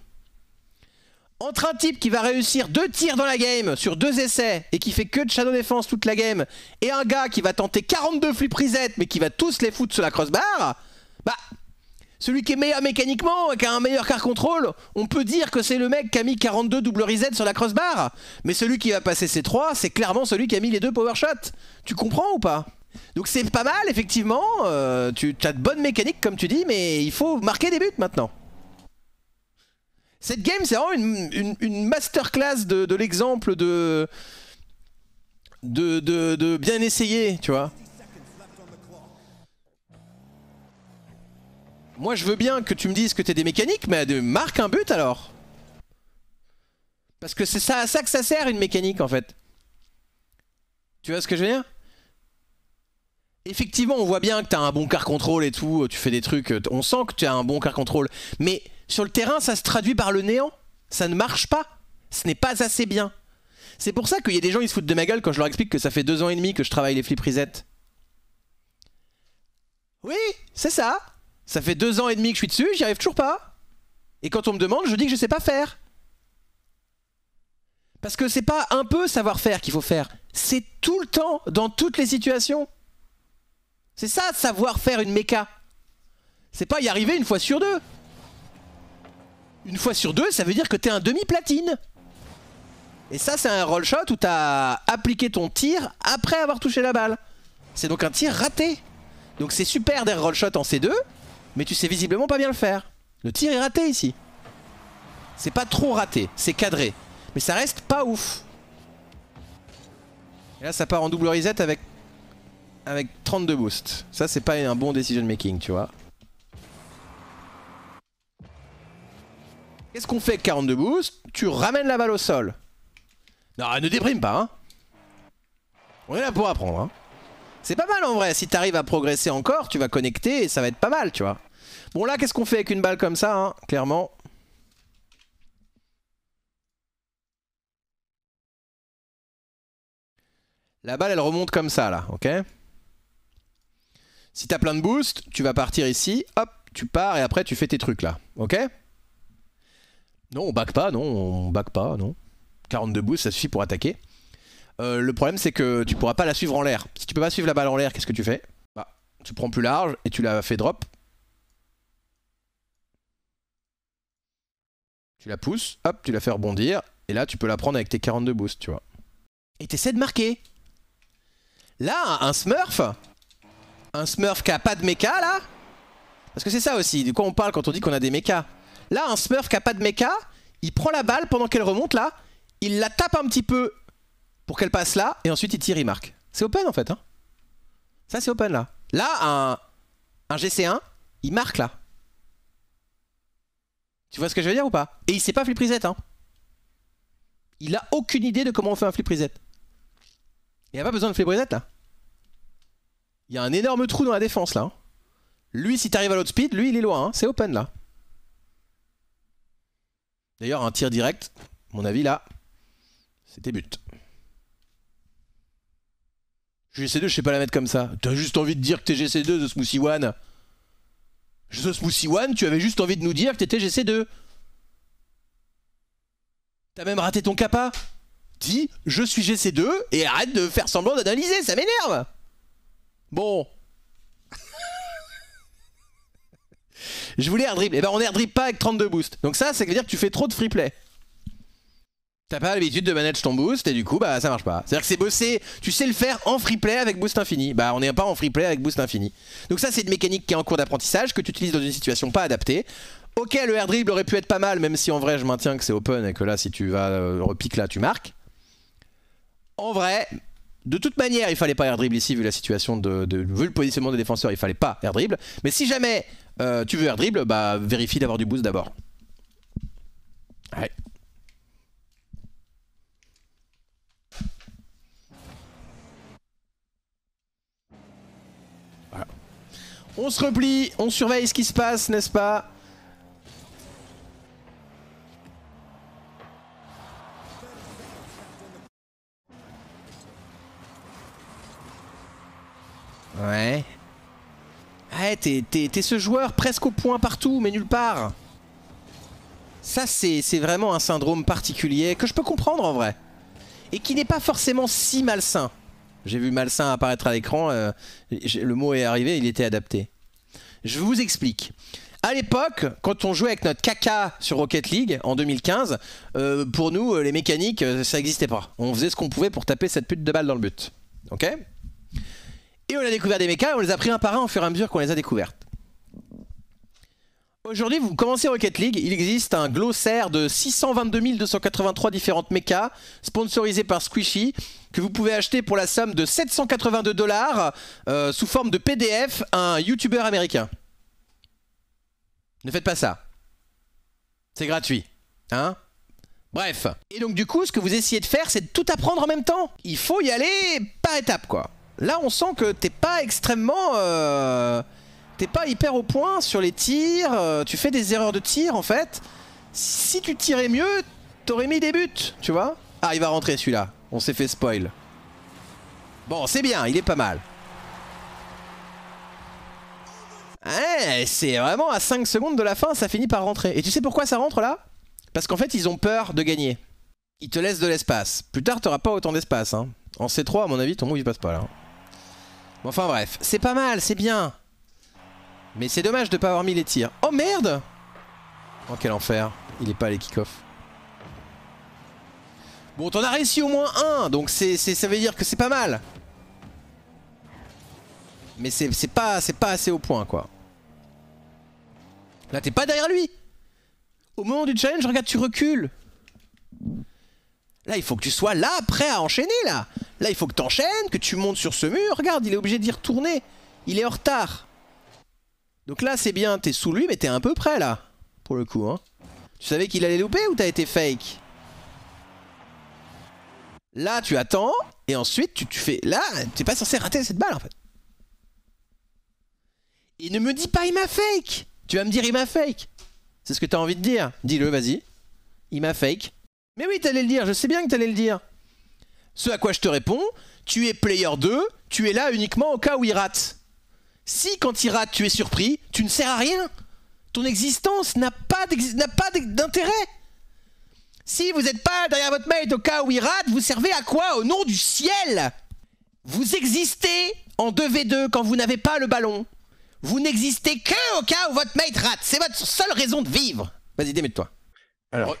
A: Entre un type qui va réussir deux tirs dans la game sur deux essais et qui fait que de shadow défense toute la game et un gars qui va tenter 42 flip reset mais qui va tous les foutre sur la crossbar, celui qui est meilleur mécaniquement, qui a un meilleur car contrôle, on peut dire que c'est le mec qui a mis 42 double reset sur la crossbar. Mais celui qui va passer ces 3, c'est clairement celui qui a mis les deux power shots. Tu comprends ou pas Donc c'est pas mal, effectivement. Euh, tu as de bonnes mécaniques, comme tu dis, mais il faut marquer des buts maintenant. Cette game, c'est vraiment une, masterclass de, l'exemple de, de bien essayer, tu vois. Moi, je veux bien que tu me dises que t'es des mécaniques, mais marque un but alors. Parce que c'est ça à ça que ça sert une mécanique en fait. Tu vois ce que je veux dire Effectivement, on voit bien que t'as un bon car contrôle et tout, tu fais des trucs, euh, on sent que tu as un bon car contrôle. Mais sur le terrain, ça se traduit par le néant. Ça ne marche pas. Ce n'est pas assez bien. C'est pour ça qu'il y a des gens qui se foutent de ma gueule quand je leur explique que ça fait deux ans et demi que je travaille les flip resets. Oui, c'est ça. Ça fait deux ans et demi que je suis dessus, j'y arrive toujours pas. Et quand on me demande, je dis que je sais pas faire. Parce que c'est pas un peu savoir faire qu'il faut faire, c'est tout le temps, dans toutes les situations. C'est ça, savoir faire une méca. C'est pas y arriver une fois sur deux. Une fois sur deux, ça veut dire que t'es un demi-platine. Et ça, c'est un roll shot où t'as appliqué ton tir après avoir touché la balle. C'est donc un tir raté. Donc c'est super des roll shot en C2, mais tu sais visiblement pas bien le faire. Le tir est raté ici. C'est pas trop raté, c'est cadré. Mais ça reste pas ouf. Et là ça part en double reset avec, avec 32 boosts. Ça c'est pas un bon decision making, tu vois. Qu'est-ce qu'on fait avec 42 boosts Tu ramènes la balle au sol. Non, ne déprime pas, hein. On est là pour apprendre, hein. C'est pas mal en vrai, si t'arrives à progresser encore, tu vas connecter et ça va être pas mal, tu vois. Bon là, qu'est-ce qu'on fait avec une balle comme ça, hein clairement La balle, elle remonte comme ça, là, ok Si t'as plein de boost, tu vas partir ici, hop, tu pars et après tu fais tes trucs, là, ok Non, on back pas, non, on back pas, non. 42 boost, ça suffit pour attaquer. Euh, le problème, c'est que tu pourras pas la suivre en l'air. Si tu peux pas suivre la balle en l'air, qu'est-ce que tu fais Bah, tu prends plus large et tu la fais drop, Tu la pousses, hop, tu la fais rebondir, et là tu peux la prendre avec tes 42 boosts, tu vois. Et t'essaies de marquer. Là, un smurf Un smurf qui a pas de méca, là Parce que c'est ça aussi, du quoi on parle quand on dit qu'on a des mécas. Là, un smurf qui a pas de méca, il prend la balle pendant qu'elle remonte, là, il la tape un petit peu pour qu'elle passe là, et ensuite il tire, il marque. C'est open, en fait, hein ça c'est open là. Là, un, un, GC1, il marque là. Tu vois ce que je veux dire ou pas Et il sait pas flip reset, hein. Il a aucune idée de comment on fait un flip reset. Il n'y a pas besoin de flip reset, là. Il y a un énorme trou dans la défense, là. Hein. Lui, si t'arrives à l'autre speed, lui, il est loin. Hein. C'est open, là. D'ailleurs, un tir direct, mon avis, là, c'était but. GC2, je sais pas la mettre comme ça. T'as juste envie de dire que t'es GC2 de Smoothie One. The Smoothie One, tu avais juste envie de nous dire que t'étais GC2. T'as même raté ton kappa. Dis, je suis GC2 et arrête de faire semblant d'analyser, ça m'énerve. Bon. je voulais air dribble. Eh ben, on air dribble pas avec 32 boosts. Donc ça, ça veut dire que tu fais trop de freeplay. T'as pas l'habitude de manage ton boost et du coup bah ça marche pas. C'est-à-dire que c'est bossé, tu sais le faire en free play avec boost infini. Bah on n'est pas en free play avec boost infini. Donc ça c'est une mécanique qui est en cours d'apprentissage que tu utilises dans une situation pas adaptée. Ok le air dribble aurait pu être pas mal même si en vrai je maintiens que c'est open et que là si tu vas repique euh, là tu marques. En vrai, de toute manière il fallait pas air dribble ici vu la situation de, vu le positionnement des défenseurs il fallait pas air dribble. Mais si jamais euh, tu veux air dribble bah vérifie d'avoir du boost d'abord. Ouais. On se replie, on surveille ce qui se passe, n'est-ce pas Ouais. Ouais, t'es ce joueur presque au point partout, mais nulle part. Ça, c'est vraiment un syndrome particulier que je peux comprendre en vrai. Et qui n'est pas forcément si malsain. J'ai vu malsain apparaître à l'écran, euh, le mot est arrivé, il était adapté. Je vous explique. À l'époque, quand on jouait avec notre caca sur Rocket League en 2015, euh, pour nous, euh, les mécaniques, ça n'existait pas. On faisait ce qu'on pouvait pour taper cette pute de balle dans le but. Ok Et on a découvert des mécas on les a pris un par un au fur et à mesure qu'on les a découvertes. Aujourd'hui, vous commencez Rocket League, il existe un glossaire de 622 283 différentes mechas, sponsorisé par Squishy, que vous pouvez acheter pour la somme de 782 dollars euh, sous forme de PDF à un YouTuber américain. Ne faites pas ça. C'est gratuit. Hein Bref. Et donc du coup, ce que vous essayez de faire, c'est de tout apprendre en même temps. Il faut y aller par étapes, quoi. Là, on sent que t'es pas extrêmement... Euh, t'es pas hyper au point sur les tirs, euh, tu fais des erreurs de tir en fait. Si tu tirais mieux, t'aurais mis des buts, tu vois Ah, il va rentrer celui-là. On s'est fait spoil. Bon, c'est bien, il est pas mal. Eh, c'est vraiment à 5 secondes de la fin, ça finit par rentrer. Et tu sais pourquoi ça rentre là Parce qu'en fait, ils ont peur de gagner. Ils te laissent de l'espace. Plus tard, t'auras pas autant d'espace. Hein. En C3, à mon avis, ton move il passe pas là. enfin bref, c'est pas mal, c'est bien. Mais c'est dommage de ne pas avoir mis les tirs. Oh merde Oh quel enfer. Il est pas allé kick-off. Bon, t'en as réussi au moins un, donc ça veut dire que c'est pas mal. Mais c'est, pas, c'est pas assez au point, quoi. Là, t'es pas derrière lui Au moment du challenge, regarde, tu recules. Là, il faut que tu sois là, prêt à enchaîner, là. Là, il faut que t'enchaînes, que tu montes sur ce mur. Regarde, il est obligé d'y retourner. Il est en retard. Donc là, c'est bien, t'es sous lui, mais t'es un peu près là, pour le coup. Hein. Tu savais qu'il allait louper ou t'as été fake Là, tu attends, et ensuite, tu, tu fais... Là, t'es pas censé rater cette balle, en fait. Et ne me dis pas, il m'a fake Tu vas me dire, il m'a fake C'est ce que t'as envie de dire. Dis-le, vas-y. Il m'a fake. Mais oui, t'allais le dire, je sais bien que t'allais le dire. Ce à quoi je te réponds, tu es player 2, tu es là uniquement au cas où il rate. Si quand il rate, tu es surpris, tu ne sers à rien. Ton existence n'a pas d'intérêt. Si vous n'êtes pas derrière votre mate au cas où il rate, vous servez à quoi Au nom du ciel Vous existez en 2v2 quand vous n'avez pas le ballon. Vous n'existez qu'au cas où votre mate rate. C'est votre seule raison de vivre.
B: Vas-y, démette toi Alors.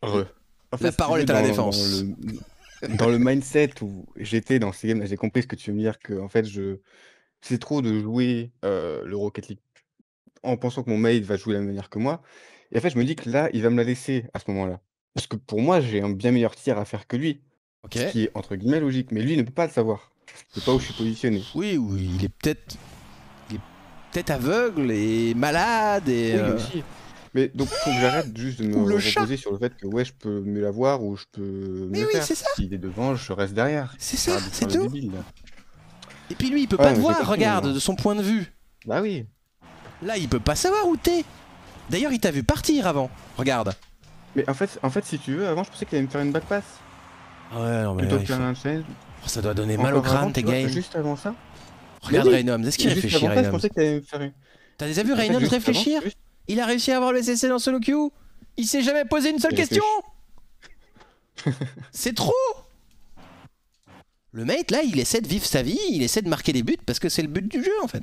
B: Re.
A: la parole est à la défense. Dans le,
B: mindset où j'étais dans ces games, j'ai compris ce que tu veux me dire que en fait je c'est trop de jouer le Rocket League en pensant que mon mate va jouer de la même manière que moi. Et en fait, je me dis que là, il va me la laisser à ce moment-là. Parce que pour moi, j'ai un bien meilleur tir à faire que lui. Ce qui est entre guillemets logique. Mais lui, ne peut pas le savoir. sais pas où je suis positionné. Oui, oui, il est peut-être peut-être aveugle et malade et. Mais donc faut que j'arrête juste de me reposer sur le fait que ouais je peux mieux l'avoir ou je peux mieux Mais oui, c'est Ça. S'il est devant, je reste derrière. C'est ça, c'est tout.
A: Et puis lui, il peut pas te voir, regarde,
B: de son point de vue. Bah oui. Là, il peut pas savoir où t'es. D'ailleurs, il t'a vu partir avant. Regarde. Mais en fait, en fait, si tu veux, avant, je pensais qu'il allait me faire une backpass.
A: Ouais, non, mais. Plutôt oh, Ça doit donner mal au crâne, tes games. Juste
B: avant ça. Regarde oui, est-ce qu'il réfléchit, Raynom T'as déjà vu Reynolds réfléchir
A: Il a réussi à avoir le CC dans solo queue Il s'est jamais posé une seule question C'est trop le mate, là, il essaie de vivre sa vie, il essaie de marquer des buts parce que c'est le but du jeu, en fait.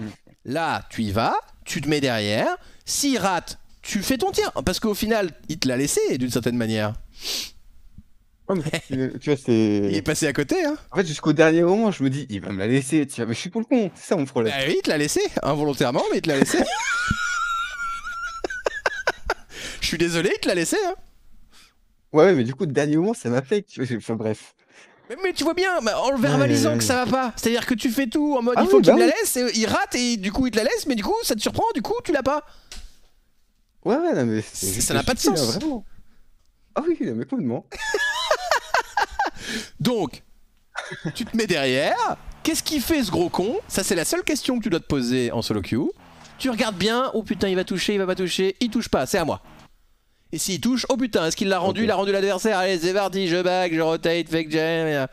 A: Mm. Là, tu y vas, tu te mets derrière. S'il rate, tu fais ton tir. Parce qu'au final, il te l'a laissé, d'une
B: certaine manière. tu vois, c'est. Il est passé à côté, hein. En fait, jusqu'au dernier moment, je me dis, il va me la laisser. Tu vois, mais je suis pour le con, c'est ça mon problème. Bah oui, il te l'a laissé, involontairement, mais il te l'a laissé. je suis désolé, il te l'a laissé, hein. Ouais, mais du coup, le dernier moment, ça m'affecte. Enfin, bref.
A: Mais, tu vois bien, en le verbalisant que ça va pas. C'est-à-dire que tu fais tout en mode ah il faut qu'il bah me la laisse, il rate et du coup il te la laisse, mais du coup ça
B: te surprend, du coup tu l'as pas. Ouais, ouais, non, mais ça n'a pas de hein, sens. vraiment. Ah oui, mais complètement. Donc, tu te
A: mets derrière. Qu'est-ce qu'il fait ce gros con Ça, c'est la seule question que tu dois te poser en solo queue. Tu regardes bien. Oh putain, il va toucher, il va pas toucher. Il touche pas, c'est à moi. Et s'il touche, oh putain, est-ce qu'il l'a rendu Il a rendu l'adversaire. Allez, c'est parti, je back, je rotate, fake jam. Euh.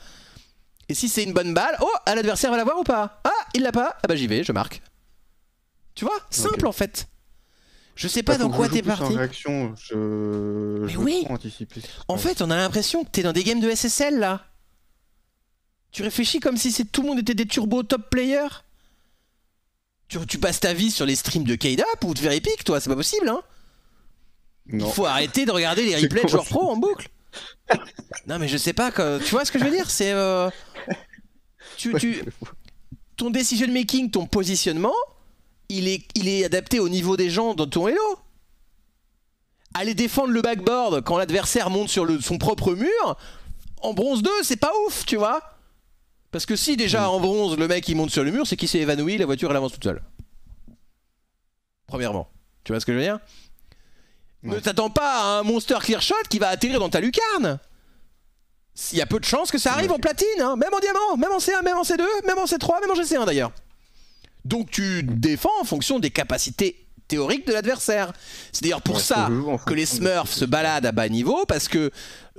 A: Et si c'est une bonne balle, oh, l'adversaire va l'avoir ou pas Ah, il l'a pas Ah bah j'y vais, je marque. Tu vois Simple en fait.
B: Je sais pas dans quoi t'es parti. Mais oui. En fait,
A: on a l'impression que t'es dans des games de SSL là. Tu réfléchis comme si tout le monde était des turbo top players. Tu, passes ta vie sur les streams de K-Dap ou de Veripic, toi, c'est pas possible, hein il faut arrêter de regarder les replays de joueurs pro en boucle. non, mais je sais pas. Tu vois ce que je veux dire C'est. Euh, tu, tu... Ton decision making, ton positionnement, il est, il est adapté au niveau des gens dans ton hello aller défendre le backboard quand l'adversaire monte sur son propre mur, en bronze 2, c'est pas ouf, tu vois Parce que si déjà mm. en bronze, le mec il monte sur le mur, c'est qu'il s'est évanoui, la voiture elle avance toute seule. Premièrement. Tu vois ce que je veux dire ne t'attends pas à un monster clear shot qui va atterrir dans ta lucarne. Il y a peu de chances que ça arrive en platine, hein. même en diamant, même en C1, même en C2, même en C3, même en GC1 d'ailleurs. Donc tu défends en fonction des capacités théoriques de l'adversaire. C'est d'ailleurs pour ça que les Smurfs se baladent à bas niveau, parce que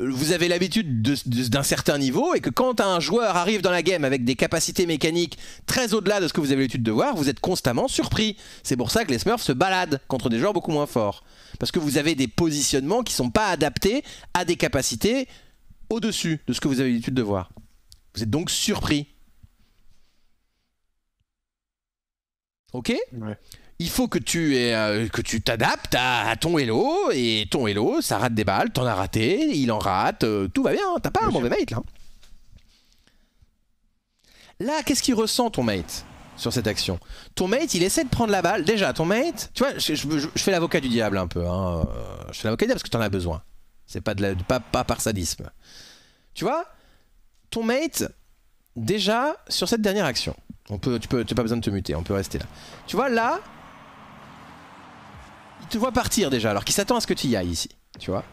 A: euh, vous avez l'habitude d'un certain niveau, et que quand un joueur arrive dans la game avec des capacités mécaniques très au-delà de ce que vous avez l'habitude de voir, vous êtes constamment surpris. C'est pour ça que les Smurfs se baladent contre des joueurs beaucoup moins forts. Parce que vous avez des positionnements qui ne sont pas adaptés à des capacités au-dessus de ce que vous avez l'habitude de voir. Vous êtes donc surpris. Ok Il faut que tu euh, que tu t'adaptes à, ton Hello et ton Hello, ça rate des balles, t'en as raté, il en rate, euh, tout va bien, hein, t'as pas un mate là. Là, qu'est-ce qu'il ressent ton mate sur cette action. Ton mate, il essaie de prendre la balle. Déjà, ton mate, tu vois, je, fais l'avocat du diable un peu. Hein. Euh, je fais l'avocat du diable parce que tu en as besoin. C'est pas, de pas, par sadisme. Tu vois, ton mate, déjà, sur cette dernière action, on peut, tu peux, pas besoin de te muter, on peut rester là. Tu vois, là, il te voit partir déjà, alors qu'il s'attend à ce que tu y ailles ici, tu vois.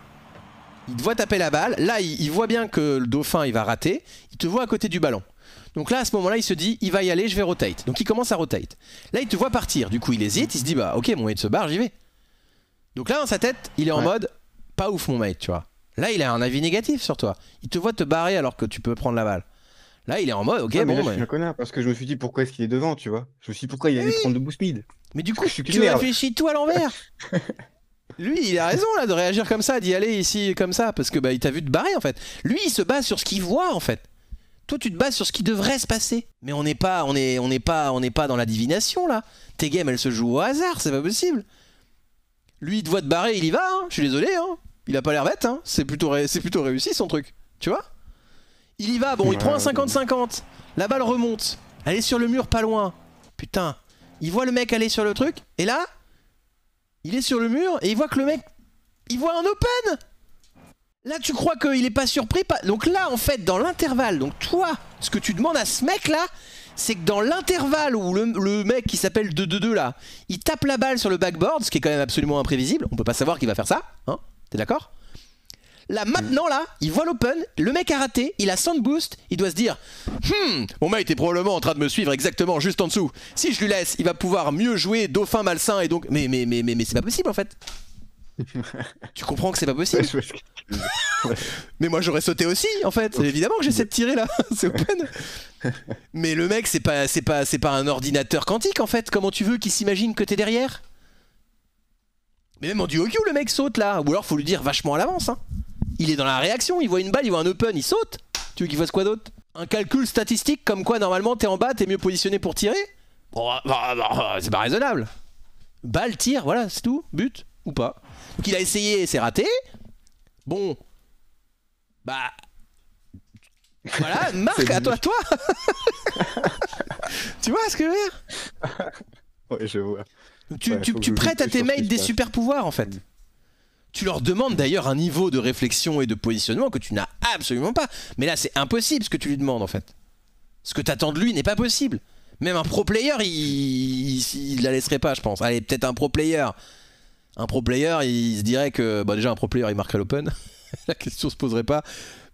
A: Il te voit taper la balle, là, il voit bien que le dauphin, il va rater, il te voit à côté du ballon. Donc là, à ce moment-là, il se dit, il va y aller, je vais rotate. Donc il commence à rotate. Là, il te voit partir. Du coup, il hésite, il se dit, bah ok, mon mate se barre, j'y vais. Donc là, dans sa tête, il est en mode, pas ouf, mon mate, tu vois. Là, il a un avis négatif sur toi. Il te voit te barrer alors que tu peux prendre la balle. Là, il est en mode, ok, ah, mais je suis un
B: connard parce que je me suis dit, pourquoi est-ce qu'il est devant, tu vois Je me suis dit, pourquoi il allait oui. prendre de boost Mais du coup, je suis tu réfléchis
A: tout à l'envers.
B: Lui, il a raison là de réagir comme ça, d'y aller ici
A: comme ça, parce que bah, il t'a vu te barrer en fait. Lui, il se base sur ce qu'il voit en fait. Toi, tu te bases sur ce qui devrait se passer. Mais on n'est pas, on est, on n'est pas, on n'est pas dans la divination là. Tes games, elles se jouent au hasard, c'est pas possible. Lui, il te voit te barrer, il y va. Hein. Je suis désolé. Hein. Il a pas l'air bête. Hein. C'est plutôt, c'est plutôt réussi son truc. Tu vois Il y va. Bon, il prend un 50-50. La balle remonte. Elle est sur le mur, pas loin. Putain. Il voit le mec aller sur le truc. Et là, il est sur le mur et il voit que le mec, il voit un open. Là, tu crois qu'il est pas surpris Donc là, en fait, dans l'intervalle, donc toi, ce que tu demandes à ce mec-là, c'est que dans l'intervalle où le, mec qui s'appelle 2-2-2 là, il tape la balle sur le backboard, ce qui est quand même absolument imprévisible, on peut pas savoir qu'il va faire ça, hein T'es d'accord Là, maintenant, là, il voit l'open, le mec a raté, il a sans boost, il doit se dire Hum, mon mec était probablement en train de me suivre exactement juste en dessous. Si je lui laisse, il va pouvoir mieux jouer dauphin malsain et donc. Mais, mais, mais, mais, mais c'est pas possible en fait. tu comprends que c'est pas possible. mais moi j'aurais sauté aussi en fait. Évidemment que j'essaie de tirer là, c'est open. Mais le mec c'est pas c'est pas c'est pas un ordinateur quantique en fait. Comment tu veux qu'il s'imagine que t'es derrière Mais même en duo Q le mec saute là. Ou alors faut lui dire vachement à l'avance. Hein. Il est dans la réaction, il voit une balle, il voit un open, il saute. Tu veux qu'il fasse quoi d'autre Un calcul statistique comme quoi normalement t'es en bas, t'es mieux positionné pour tirer Bon bah, bah, bah, C'est pas raisonnable. Balle, tire, voilà, c'est tout. But ou pas. Donc il a essayé, c'est raté. Bon, bah.
B: Voilà, Marc, à toi, à toi Tu vois ce que je veux dire je vois. Tu, prêtes à tes mates des super
A: pouvoirs en fait. Tu leur demandes d'ailleurs un niveau de réflexion et de positionnement que tu n'as absolument pas. Mais là, c'est impossible ce que tu lui demandes en fait. Ce que tu attends de lui n'est pas possible. Même un pro player, il, ne la laisserait pas, je pense. Allez, peut-être un pro player. Un pro player, il se dirait que bah déjà un pro player il marquerait l'open. la question se poserait pas.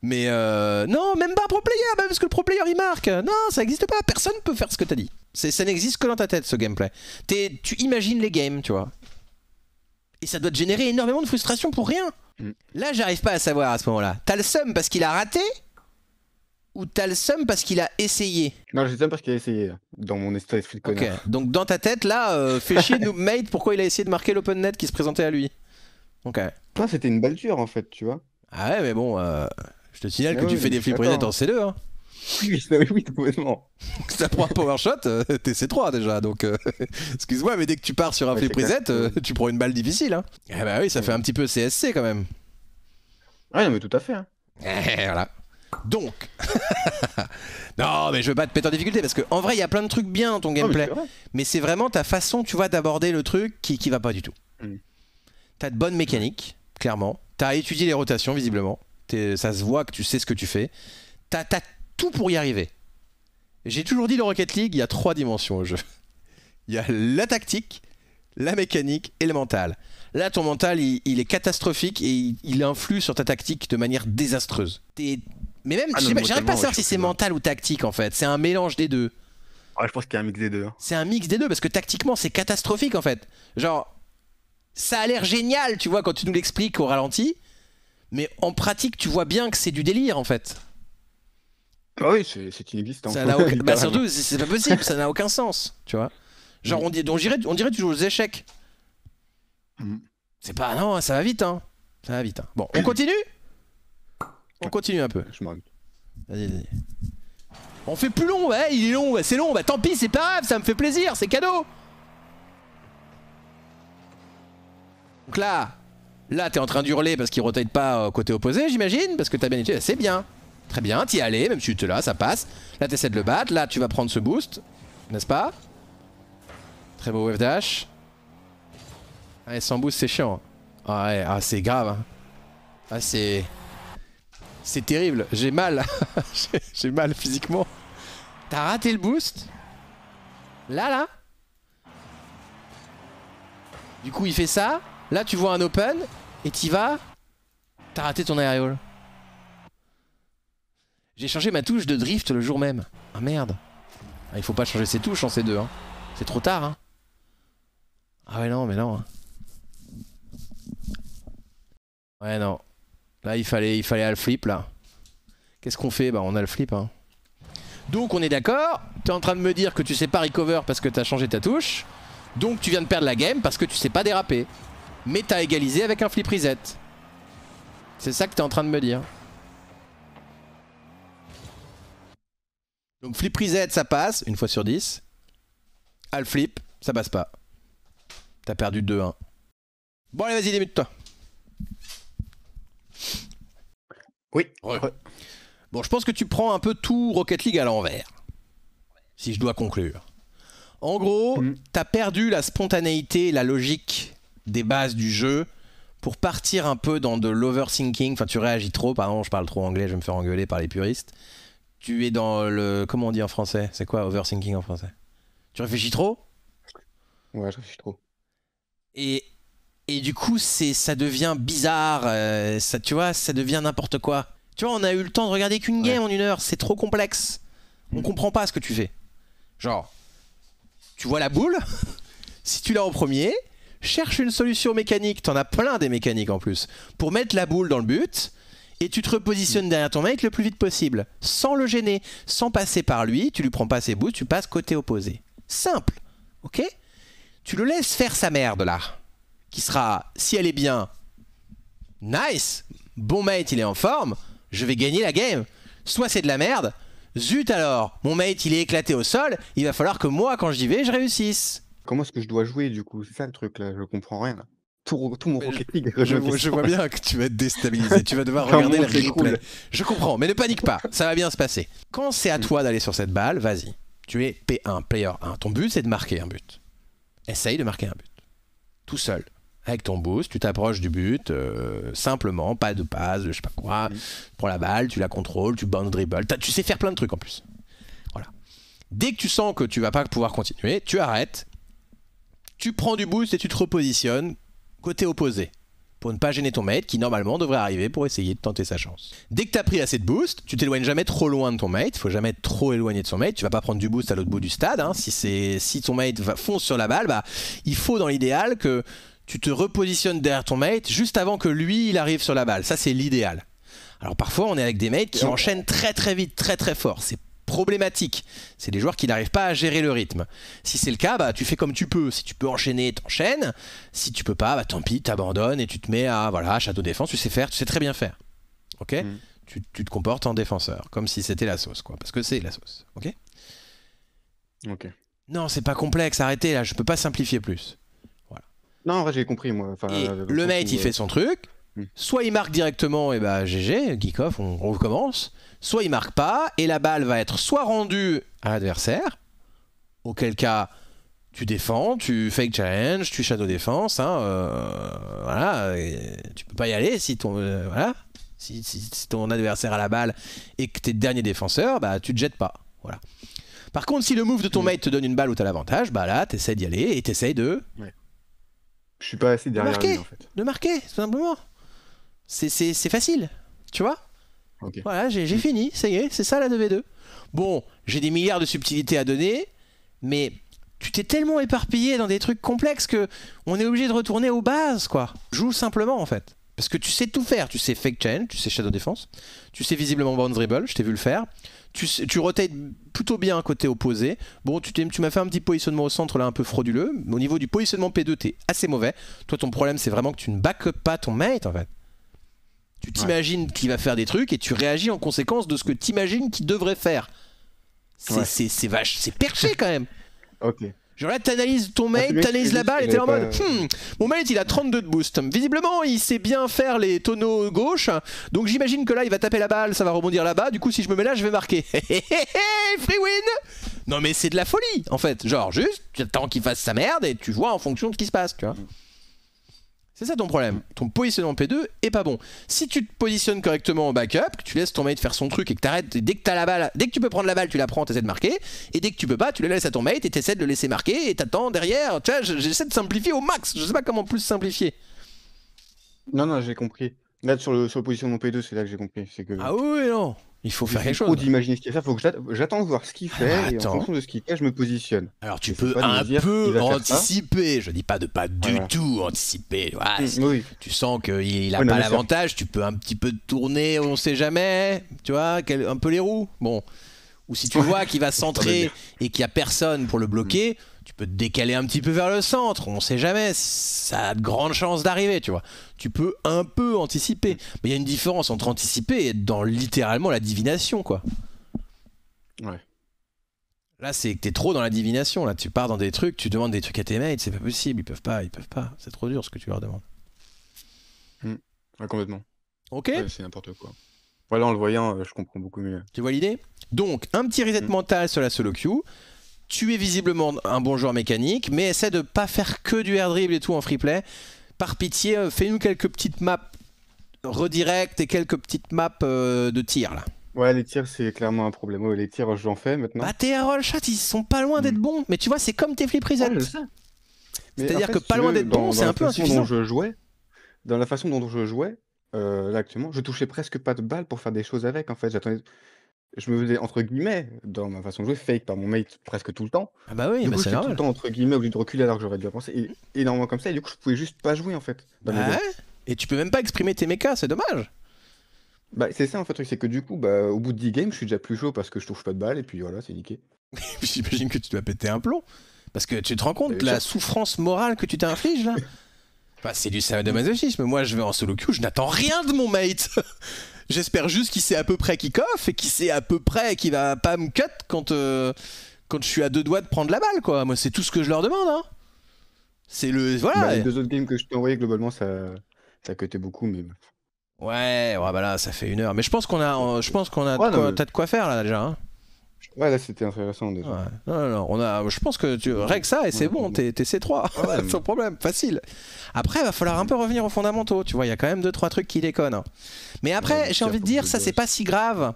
A: Mais euh, non, même pas un pro player, même parce que le pro player il marque. Non, ça n'existe pas. Personne peut faire ce que t'as dit. Ça n'existe que dans ta tête ce gameplay. T'es... tu imagines les games, tu vois. Et ça doit te générer énormément de frustration pour rien. Mm. Là, j'arrive pas à savoir à ce moment-là.
B: T'as le seum parce qu'il a raté ou t'as le seum parce qu'il a essayé Non, j'ai le seum parce qu'il a essayé, dans mon esprit de Ok, donc dans ta tête, là, euh, fais chier nous,
A: mate, pourquoi il a essayé de marquer l'open net qui se présentait à lui Ok. c'était une balle dure, en fait, tu vois. Ah ouais, mais bon, euh, je te signale ah que tu fais des reset en C2, hein oui, oui, complètement. ça prend un power shot, euh, t'es C3 déjà, donc excuse-moi, mais dès que tu pars sur un ouais, reset, tu prends une balle difficile. Hein. Eh bah oui, ça fait un petit peu CSC quand même. Ah non, mais tout à fait. Hein. Eh, voilà. Donc, non, mais je veux pas te péter en difficulté parce qu'en vrai, il y a plein de trucs bien dans ton ah gameplay. mais, c'est vraiment ta façon, tu vois, d'aborder le truc qui, qui va pas du tout. Mm. T'as de bonnes mécaniques, clairement. T'as étudié les rotations, visiblement. Ça se voit que tu sais ce que tu fais. T'as tout pour y arriver. J'ai toujours dit, le Rocket League, il y a trois dimensions au jeu. Il y a la tactique, la mécanique et le mental. Là, ton mental, il, est catastrophique et il, influe sur ta tactique de manière désastreuse. T'es mais même, ah, j'arrive pas à savoir si c'est mental ou tactique en fait. C'est un mélange des deux. Ouais, ah, je pense qu'il y a un mix des deux. Hein. C'est un mix des deux parce que tactiquement, c'est catastrophique en fait. Genre, ça a l'air génial, tu vois, quand tu nous l'expliques au ralenti. Mais en pratique, tu vois bien que c'est du délire en fait.
B: Ah oui, c'est inexistant. bah surtout, c'est pas possible,
A: ça n'a aucun sens, tu vois. Genre, on, on, dirait, on dirait tu joues aux échecs. Mm. C'est pas. Non, ça va vite, hein. Ça va vite. Hein. Bon, on continue on continue un peu. Je Vas-y, vas-y. On fait plus long, ouais, il est long, c'est long, bah tant pis, c'est pas grave, ça me fait plaisir, c'est cadeau. Donc là, là t'es en train d'hurler parce qu'il rotate pas euh, côté opposé, j'imagine, parce que t'as bien été, eh, c'est bien. Très bien, t'y allais, même si tu es là, ça passe. Là t'essaies de le battre, là tu vas prendre ce boost, n'est-ce pas Très beau wave dash. Allez, ah, sans boost c'est chiant. Ah ouais, ah, c'est grave. Hein. Ah c'est... C'est terrible, j'ai mal. j'ai mal physiquement. T'as raté le boost Là, là Du coup, il fait ça. Là, tu vois un open et t'y vas. T'as raté ton aerial. J'ai changé ma touche de drift le jour même. Ah merde. Ah, il faut pas changer ses touches en C2. Hein. C'est trop tard. Hein. Ah ouais, non, mais non. Hein. Ouais, non. Là, bah, il fallait, il fallait flip, là. Qu'est-ce qu'on fait Bah, on a le flip, hein. Donc, on est d'accord. Tu es en train de me dire que tu sais pas recover parce que tu as changé ta touche. Donc, tu viens de perdre la game parce que tu sais pas déraper. Mais t'as égalisé avec un flip reset. C'est ça que tu es en train de me dire. Donc, flip reset, ça passe, une fois sur 10. Al flip, ça passe pas. T'as perdu 2-1. Bon, allez, vas-y, débute-toi. Oui. Bon, je pense que tu prends un peu tout Rocket League à l'envers, si je dois conclure. En gros, tu mm. t'as perdu la spontanéité, la logique des bases du jeu pour partir un peu dans de l'overthinking. Enfin, tu réagis trop. Pardon, je parle trop anglais, je vais me faire engueuler par les puristes. Tu es dans le. Comment on dit en français C'est quoi overthinking en français Tu réfléchis trop Ouais, je réfléchis trop. Et et du coup, c'est ça devient bizarre, euh, ça, tu vois, ça devient n'importe quoi. Tu vois, on a eu le temps de regarder qu'une game en une heure, c'est trop complexe. On mm. comprend pas ce que tu fais. Genre, tu vois la boule, si tu l'as en premier, cherche une solution mécanique, t'en as plein des mécaniques en plus, pour mettre la boule dans le but, et tu te repositionnes derrière ton mec le plus vite possible, sans le gêner, sans passer par lui, tu lui prends pas ses bouts, tu passes côté opposé. Simple, ok Tu le laisses faire sa merde là qui sera, si elle est bien, nice, bon mate, il est en forme, je vais gagner la game. Soit c'est de la merde, zut alors, mon mate, il est éclaté au sol, il va falloir que moi, quand j'y
B: vais, je réussisse. Comment est-ce que je dois jouer du coup C'est ça le truc là, je comprends rien Tout, mon Rocket League. Je, vois bien que tu vas être déstabilisé. tu
A: vas devoir regarder le replay. Je comprends, mais ne panique pas. Ça va bien se passer. Quand c'est à mm. toi d'aller sur cette balle, vas-y. Tu es P1, player 1. Ton but, c'est de marquer un but. Essaye de marquer un but. Tout seul avec ton boost, tu t'approches du but, euh, simplement, pas de passe, je sais pas quoi, mhm. tu prends la balle, tu la contrôles, tu bounce dribble, tu sais faire plein de trucs en plus. Voilà. Dès que tu sens que tu vas pas pouvoir continuer, tu arrêtes, tu prends du boost et tu te repositionnes côté opposé pour ne pas gêner ton mate qui normalement devrait arriver pour essayer de tenter sa chance. Dès que tu as pris assez de boost, tu t'éloignes jamais trop loin de ton mate, faut jamais être trop éloigné de son mate, tu vas pas prendre du boost à l'autre bout du stade, hein. si, si ton mate va, fonce sur la balle, bah, il faut dans l'idéal que tu te repositionnes derrière ton mate juste avant que lui, il arrive sur la balle. Ça, c'est l'idéal. Alors parfois, on est avec des mates qui enchaînent très très vite, très très fort. C'est problématique. C'est des joueurs qui n'arrivent pas à gérer le rythme. Si c'est le cas, bah, tu fais comme tu peux. Si tu peux enchaîner, t'enchaînes. Si tu peux pas, bah, tant pis, t'abandonnes et tu te mets à voilà, château défense. Tu sais faire, tu sais très bien faire. Ok mm. tu, te comportes en défenseur, comme si c'était la sauce, quoi. Parce que c'est la sauce. Ok Ok. Non, c'est pas complexe. Arrêtez là, je peux pas simplifier plus. Non, en vrai, j'ai compris, moi. le mate, il fait son truc. Hmm. Soit il marque directement, et eh bah ben, GG, Geek off on recommence. Soit il marque pas, et la balle va être soit rendue à l'adversaire, auquel cas tu défends, tu fake challenge, tu shadow défense, hein, euh, voilà, tu peux pas y aller si ton, euh, voilà, si, ton adversaire a la balle et que t'es dernier défenseur, bah tu te jettes pas, voilà. Par contre, si le move de ton hmm. mate te donne une balle où t'as l'avantage, bah là, t'essaies d'y aller et t'essayes de
B: je suis pas assez derrière marquer, lui, en
A: fait. Le marquer, tout simplement. C'est facile, tu vois Voilà, j'ai fini, ça y est, c'est ça la 2v2. Bon, j'ai des milliards de subtilités à donner, mais tu t'es tellement éparpillé dans des trucs complexes que on est obligé de retourner aux bases, quoi. Joue simplement, en fait. Parce que tu sais tout faire. Tu sais fake chain, tu sais shadow defense, tu sais visiblement bounce dribble, je t'ai vu le faire tu, tu rotates plutôt bien côté opposé. Bon, tu, tu m'as fait un petit positionnement au centre là un peu frauduleux. Au niveau du positionnement P2, t'es assez mauvais. Toi, ton problème, c'est vraiment que tu ne back pas ton mate en fait. Tu t'imagines qu'il va faire des trucs et tu réagis en conséquence de ce que tu imagines qu'il devrait faire. C'est vache, c'est perché quand même. ok. Genre là, t'analyses ton ah, mate, t'analyses la balle, et t'es en mode hmm, Mon mate, il a 32 de boost. Visiblement, il sait bien faire les tonneaux gauche. Donc j'imagine que là, il va taper la balle, ça va rebondir là-bas. Du coup, si je me mets là, je vais marquer. Free win Non, mais c'est de la folie, en fait. Genre, juste, tu attends qu'il fasse sa merde et tu vois en fonction de ce qui se passe, tu vois. C'est ça ton problème. Ton positionnement P2 est pas bon. Si tu te positionnes correctement en backup, que tu laisses ton mate faire son truc et que t'arrêtes, dès que t'as la balle, dès que tu peux prendre la balle, tu la prends, essaies de marquer, et dès que tu peux pas, tu la laisses à ton mate et t'essaies de le laisser marquer et t'attends derrière. Tu vois, j'essaie de simplifier au max. Je sais pas comment plus simplifier.
B: Non, non, j'ai compris. Là, sur le, positionnement P2, c'est là que j'ai compris. Que... Ah oui, non il faut faire quelque chose. d'imaginer j'attends de voir ce qu'il fait et en fonction de ce qu'il fait, je me positionne. Alors tu peux un peu anticiper. Je dis pas de
A: pas du tout anticiper. Mm, tu sens qu'il n'a pas l'avantage. Tu peux un petit peu tourner. On sait jamais. Tu vois, un peu les roues. Bon. Ou si tu vois qu'il va centrer et qu'il y a personne pour le bloquer tu peux te décaler un petit peu vers le centre, on sait jamais, ça a de grandes chances d'arriver, tu vois. Tu peux un peu anticiper, mais il y a une différence entre anticiper et être dans littéralement la divination, quoi. Ouais. Là, c'est que t'es trop dans la divination. Là, tu pars dans des trucs, tu demandes des trucs à tes mates, c'est pas possible, ils peuvent pas, ils peuvent pas. C'est trop dur ce que tu leur demandes.
B: Mmh. Ouais, complètement. Ok. c'est n'importe quoi. Voilà, en le voyant, euh, je comprends beaucoup mieux. Tu vois l'idée Donc, un petit reset hmm.
A: mental sur la solo queue tu es visiblement un bon joueur mécanique, mais essaie de pas faire que du air dribble et tout en free play. Par pitié, euh, fais-nous quelques petites maps redirect et
B: quelques petites maps euh, de tir là. Ouais, les tirs, c'est clairement un problème. les tirs, j'en fais maintenant. Bah,
A: tes roll chat ils sont pas loin d'être hmm. bons. Mais tu vois, c'est comme tes flip prison
B: C'est-à-dire que pas loin d'être bons, c'est un peu insuffisant. Dont je jouais, dans la façon dont je jouais, euh, là actuellement, je touchais presque pas de balles pour faire des choses avec. En fait, j'attendais je me faisais entre guillemets dans ma façon de jouer fake par mon mate presque tout le temps. Ah bah oui, bah c'est tout le temps entre guillemets obligé de reculer alors que j'aurais dû avancer et énormément comme ça et du coup je pouvais juste pas jouer en fait. ouais. Et tu peux même pas exprimer tes mechas, c'est dommage. Bah c'est ça en fait truc, c'est que du coup bah au bout de 10 games je suis déjà plus chaud parce que je touche pas de balles, et puis voilà c'est niqué. J'imagine que tu dois péter un plomb parce que tu te rends compte bah, de la souffrance morale que tu
A: t'infliges là. Bah, c'est du sadomasochisme. Moi, je vais en solo queue, je n'attends rien de mon mate. J'espère juste qu'il sait à peu près qui coffre et qu'il sait à peu près qu'il va pas me cut quand, euh, quand je suis à deux doigts de prendre la balle, quoi. Moi, c'est tout ce que je leur demande, hein. C'est le. Voilà. Bah, les deux
B: autres games que je t'ai envoyé, globalement, ça, ça cutait beaucoup, mais.
A: Ouais, ouais,
B: bah là, ça fait une heure. Mais je pense qu'on a, euh, je pense a, de quoi faire là déjà. Hein. Ouais, là c'était intéressant
A: Non, on a, je pense que tu règles ça
B: et c'est bon, t'es C3, sans problème,
A: facile. Après, va falloir un peu revenir aux fondamentaux, tu vois, il y a quand même deux, trois trucs qui déconnent. Mais après, j'ai envie de dire, ça c'est pas si grave.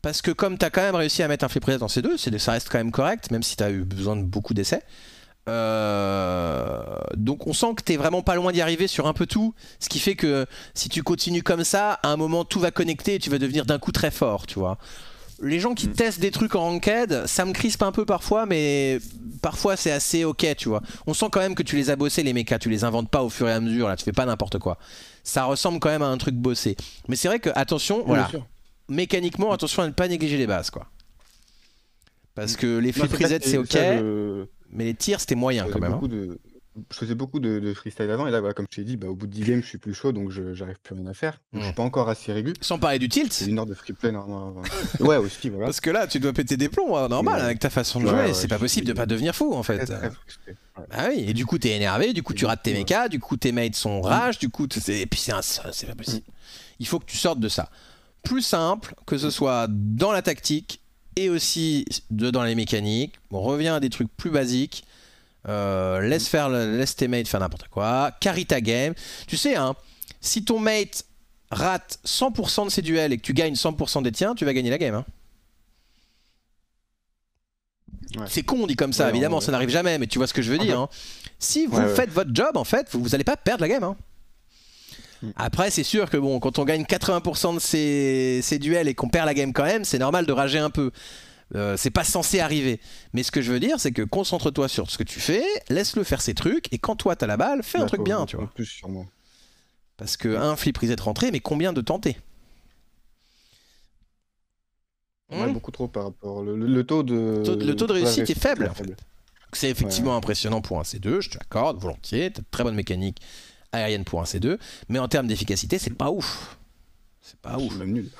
A: Parce que comme t'as quand même réussi à mettre un flip dans ces deux, ça reste quand même correct, même si t'as eu besoin de beaucoup d'essais. Euh, donc on sent que t'es vraiment pas loin d'y arriver sur un peu tout, ce qui fait que si tu continues comme ça, à un moment tout va connecter et tu vas devenir d'un coup très fort, tu vois les gens qui mm. testent des trucs en ranked, ça me crispe un peu parfois, mais parfois c'est assez ok, tu vois. On sent quand même que tu les as bossés, les mechas, tu les inventes pas au fur et à mesure, là, tu fais pas n'importe quoi. Ça ressemble quand même à un truc bossé. Mais c'est vrai que, attention, voilà, mécaniquement, attention à ne pas négliger les bases, quoi. Parce que les mm. flip reset, c'est ok, mais les tirs, c'était moyen quand même. Hein
B: je faisais beaucoup de, freestyle avant, et là, comme je t'ai dit, bah, au bout de 10 games, je suis plus chaud, donc je j'arrive plus rien à faire. Je suis pas encore assez régulier. Sans parler du tilt C'est une heure de freeplay normalement.
A: ouais, aussi, voilà. Parce que là, tu dois péter des plombs, hein, normal, avec ta façon de jouer. c'est pas possible de pas devenir fou, en fait. Ah oui, et du coup, t'es énervé, du coup, tu rates tes mechas, du coup, tes mates sont mm. rage, du coup, c'est- et puis c'est c'est pas possible. Mm. Il faut que tu sortes de ça. Plus simple, que ce soit dans la tactique et aussi de- dans les mécaniques. On revient à des trucs plus basiques. Euh, laisse faire, tes mates faire n'importe quoi. Carry ta game. Tu sais, hein, si ton mate rate 100% de ses duels et que tu gagnes 100% des tiens, tu vas gagner la game. Hein. C'est con on dit comme ça, évidemment, ça n'arrive jamais, mais tu vois ce que je veux dire. Hein. Si vous faites votre job, en fait, vous n'allez pas perdre la game. Mm. Après, c'est sûr que bon, quand on gagne 80% de ses duels et qu'on perd la game quand même, c'est normal de rager un peu. Euh, c'est pas censé arriver. Mais ce que je veux dire, c'est que concentre-toi sur ce que tu fais, laisse-le faire ses trucs, et quand toi t'as la balle, fais un truc bien, tu vois. Plus Parce que un flip reset rentré, mais combien de tenter hmm. beaucoup
B: trop par rapport. Le, taux de le taux de réussite est faible.
A: C'est effectivement impressionnant pour un C2, je te l'accorde volontiers. T'as très bonne mécanique aérienne pour un C2, mais en termes d'efficacité, c'est pas ouf. C'est pas ouf. Même nul.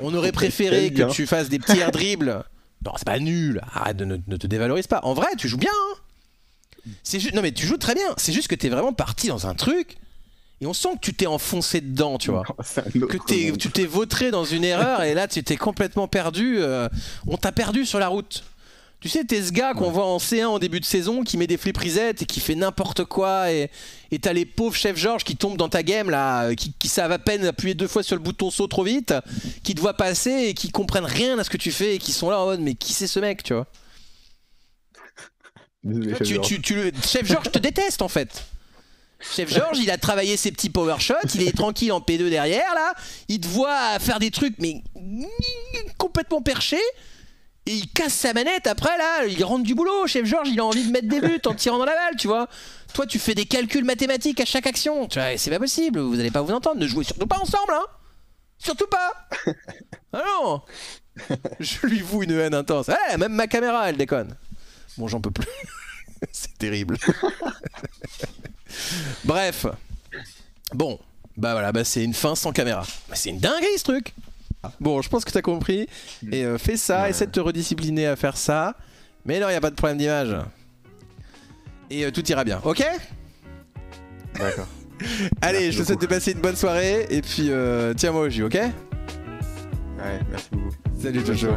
A: On aurait préféré que tu fasses des petits air dribbles non, c'est pas nul. Arrête, de, ne, te dévalorise pas. En vrai, tu joues bien. Hein. c'est juste, non mais tu joues très bien. C'est juste que t'es vraiment parti dans un truc. Et on sent que tu t'es enfoncé dedans, tu vois. que tu t'es vautré dans une erreur et là tu t'es complètement perdu. Euh, on t'a perdu sur la route. Tu sais, t'es ce gars qu'on voit en C1 en début de saison qui met des flip et qui fait n'importe quoi. Et t'as les pauvres chefs Georges qui tombent dans ta game, là, qui, savent à peine appuyer deux fois sur le bouton saut trop vite, qui te voient passer et qui comprennent rien à ce que tu fais et qui sont là en mode, mais qui c'est ce mec, tu vois Chef Georges te déteste en fait. Chef Georges, il a travaillé ses petits power shots, il est tranquille en P2 derrière là, il te voit faire des trucs mais complètement perché. Et il casse sa manette après là, il rentre du boulot, chef Georges, il a envie de mettre des buts en tirant dans la balle, tu vois. Toi, tu fais des calculs mathématiques à chaque action, tu vois, c'est pas possible, vous allez pas vous entendre, ne jouez surtout pas ensemble, hein Surtout pas Ah non Je lui voue une haine intense. Eh, même ma caméra, elle déconne. Bon, j'en peux plus. c'est terrible. Bref. Bon, bah voilà, bah c'est une fin sans caméra. Bah, c'est une dinguerie ce truc Bon, je pense que t'as compris. Mm. Et euh, fais ça, et essaie de te rediscipliner à faire ça. Mais non, il a pas de problème d'image. Et euh, tout ira bien, ok D'accord. Allez, je te souhaite de passer une bonne soirée. Et puis, euh, tiens-moi au jus, ok
B: Ouais, merci beaucoup. Salut, Jojo.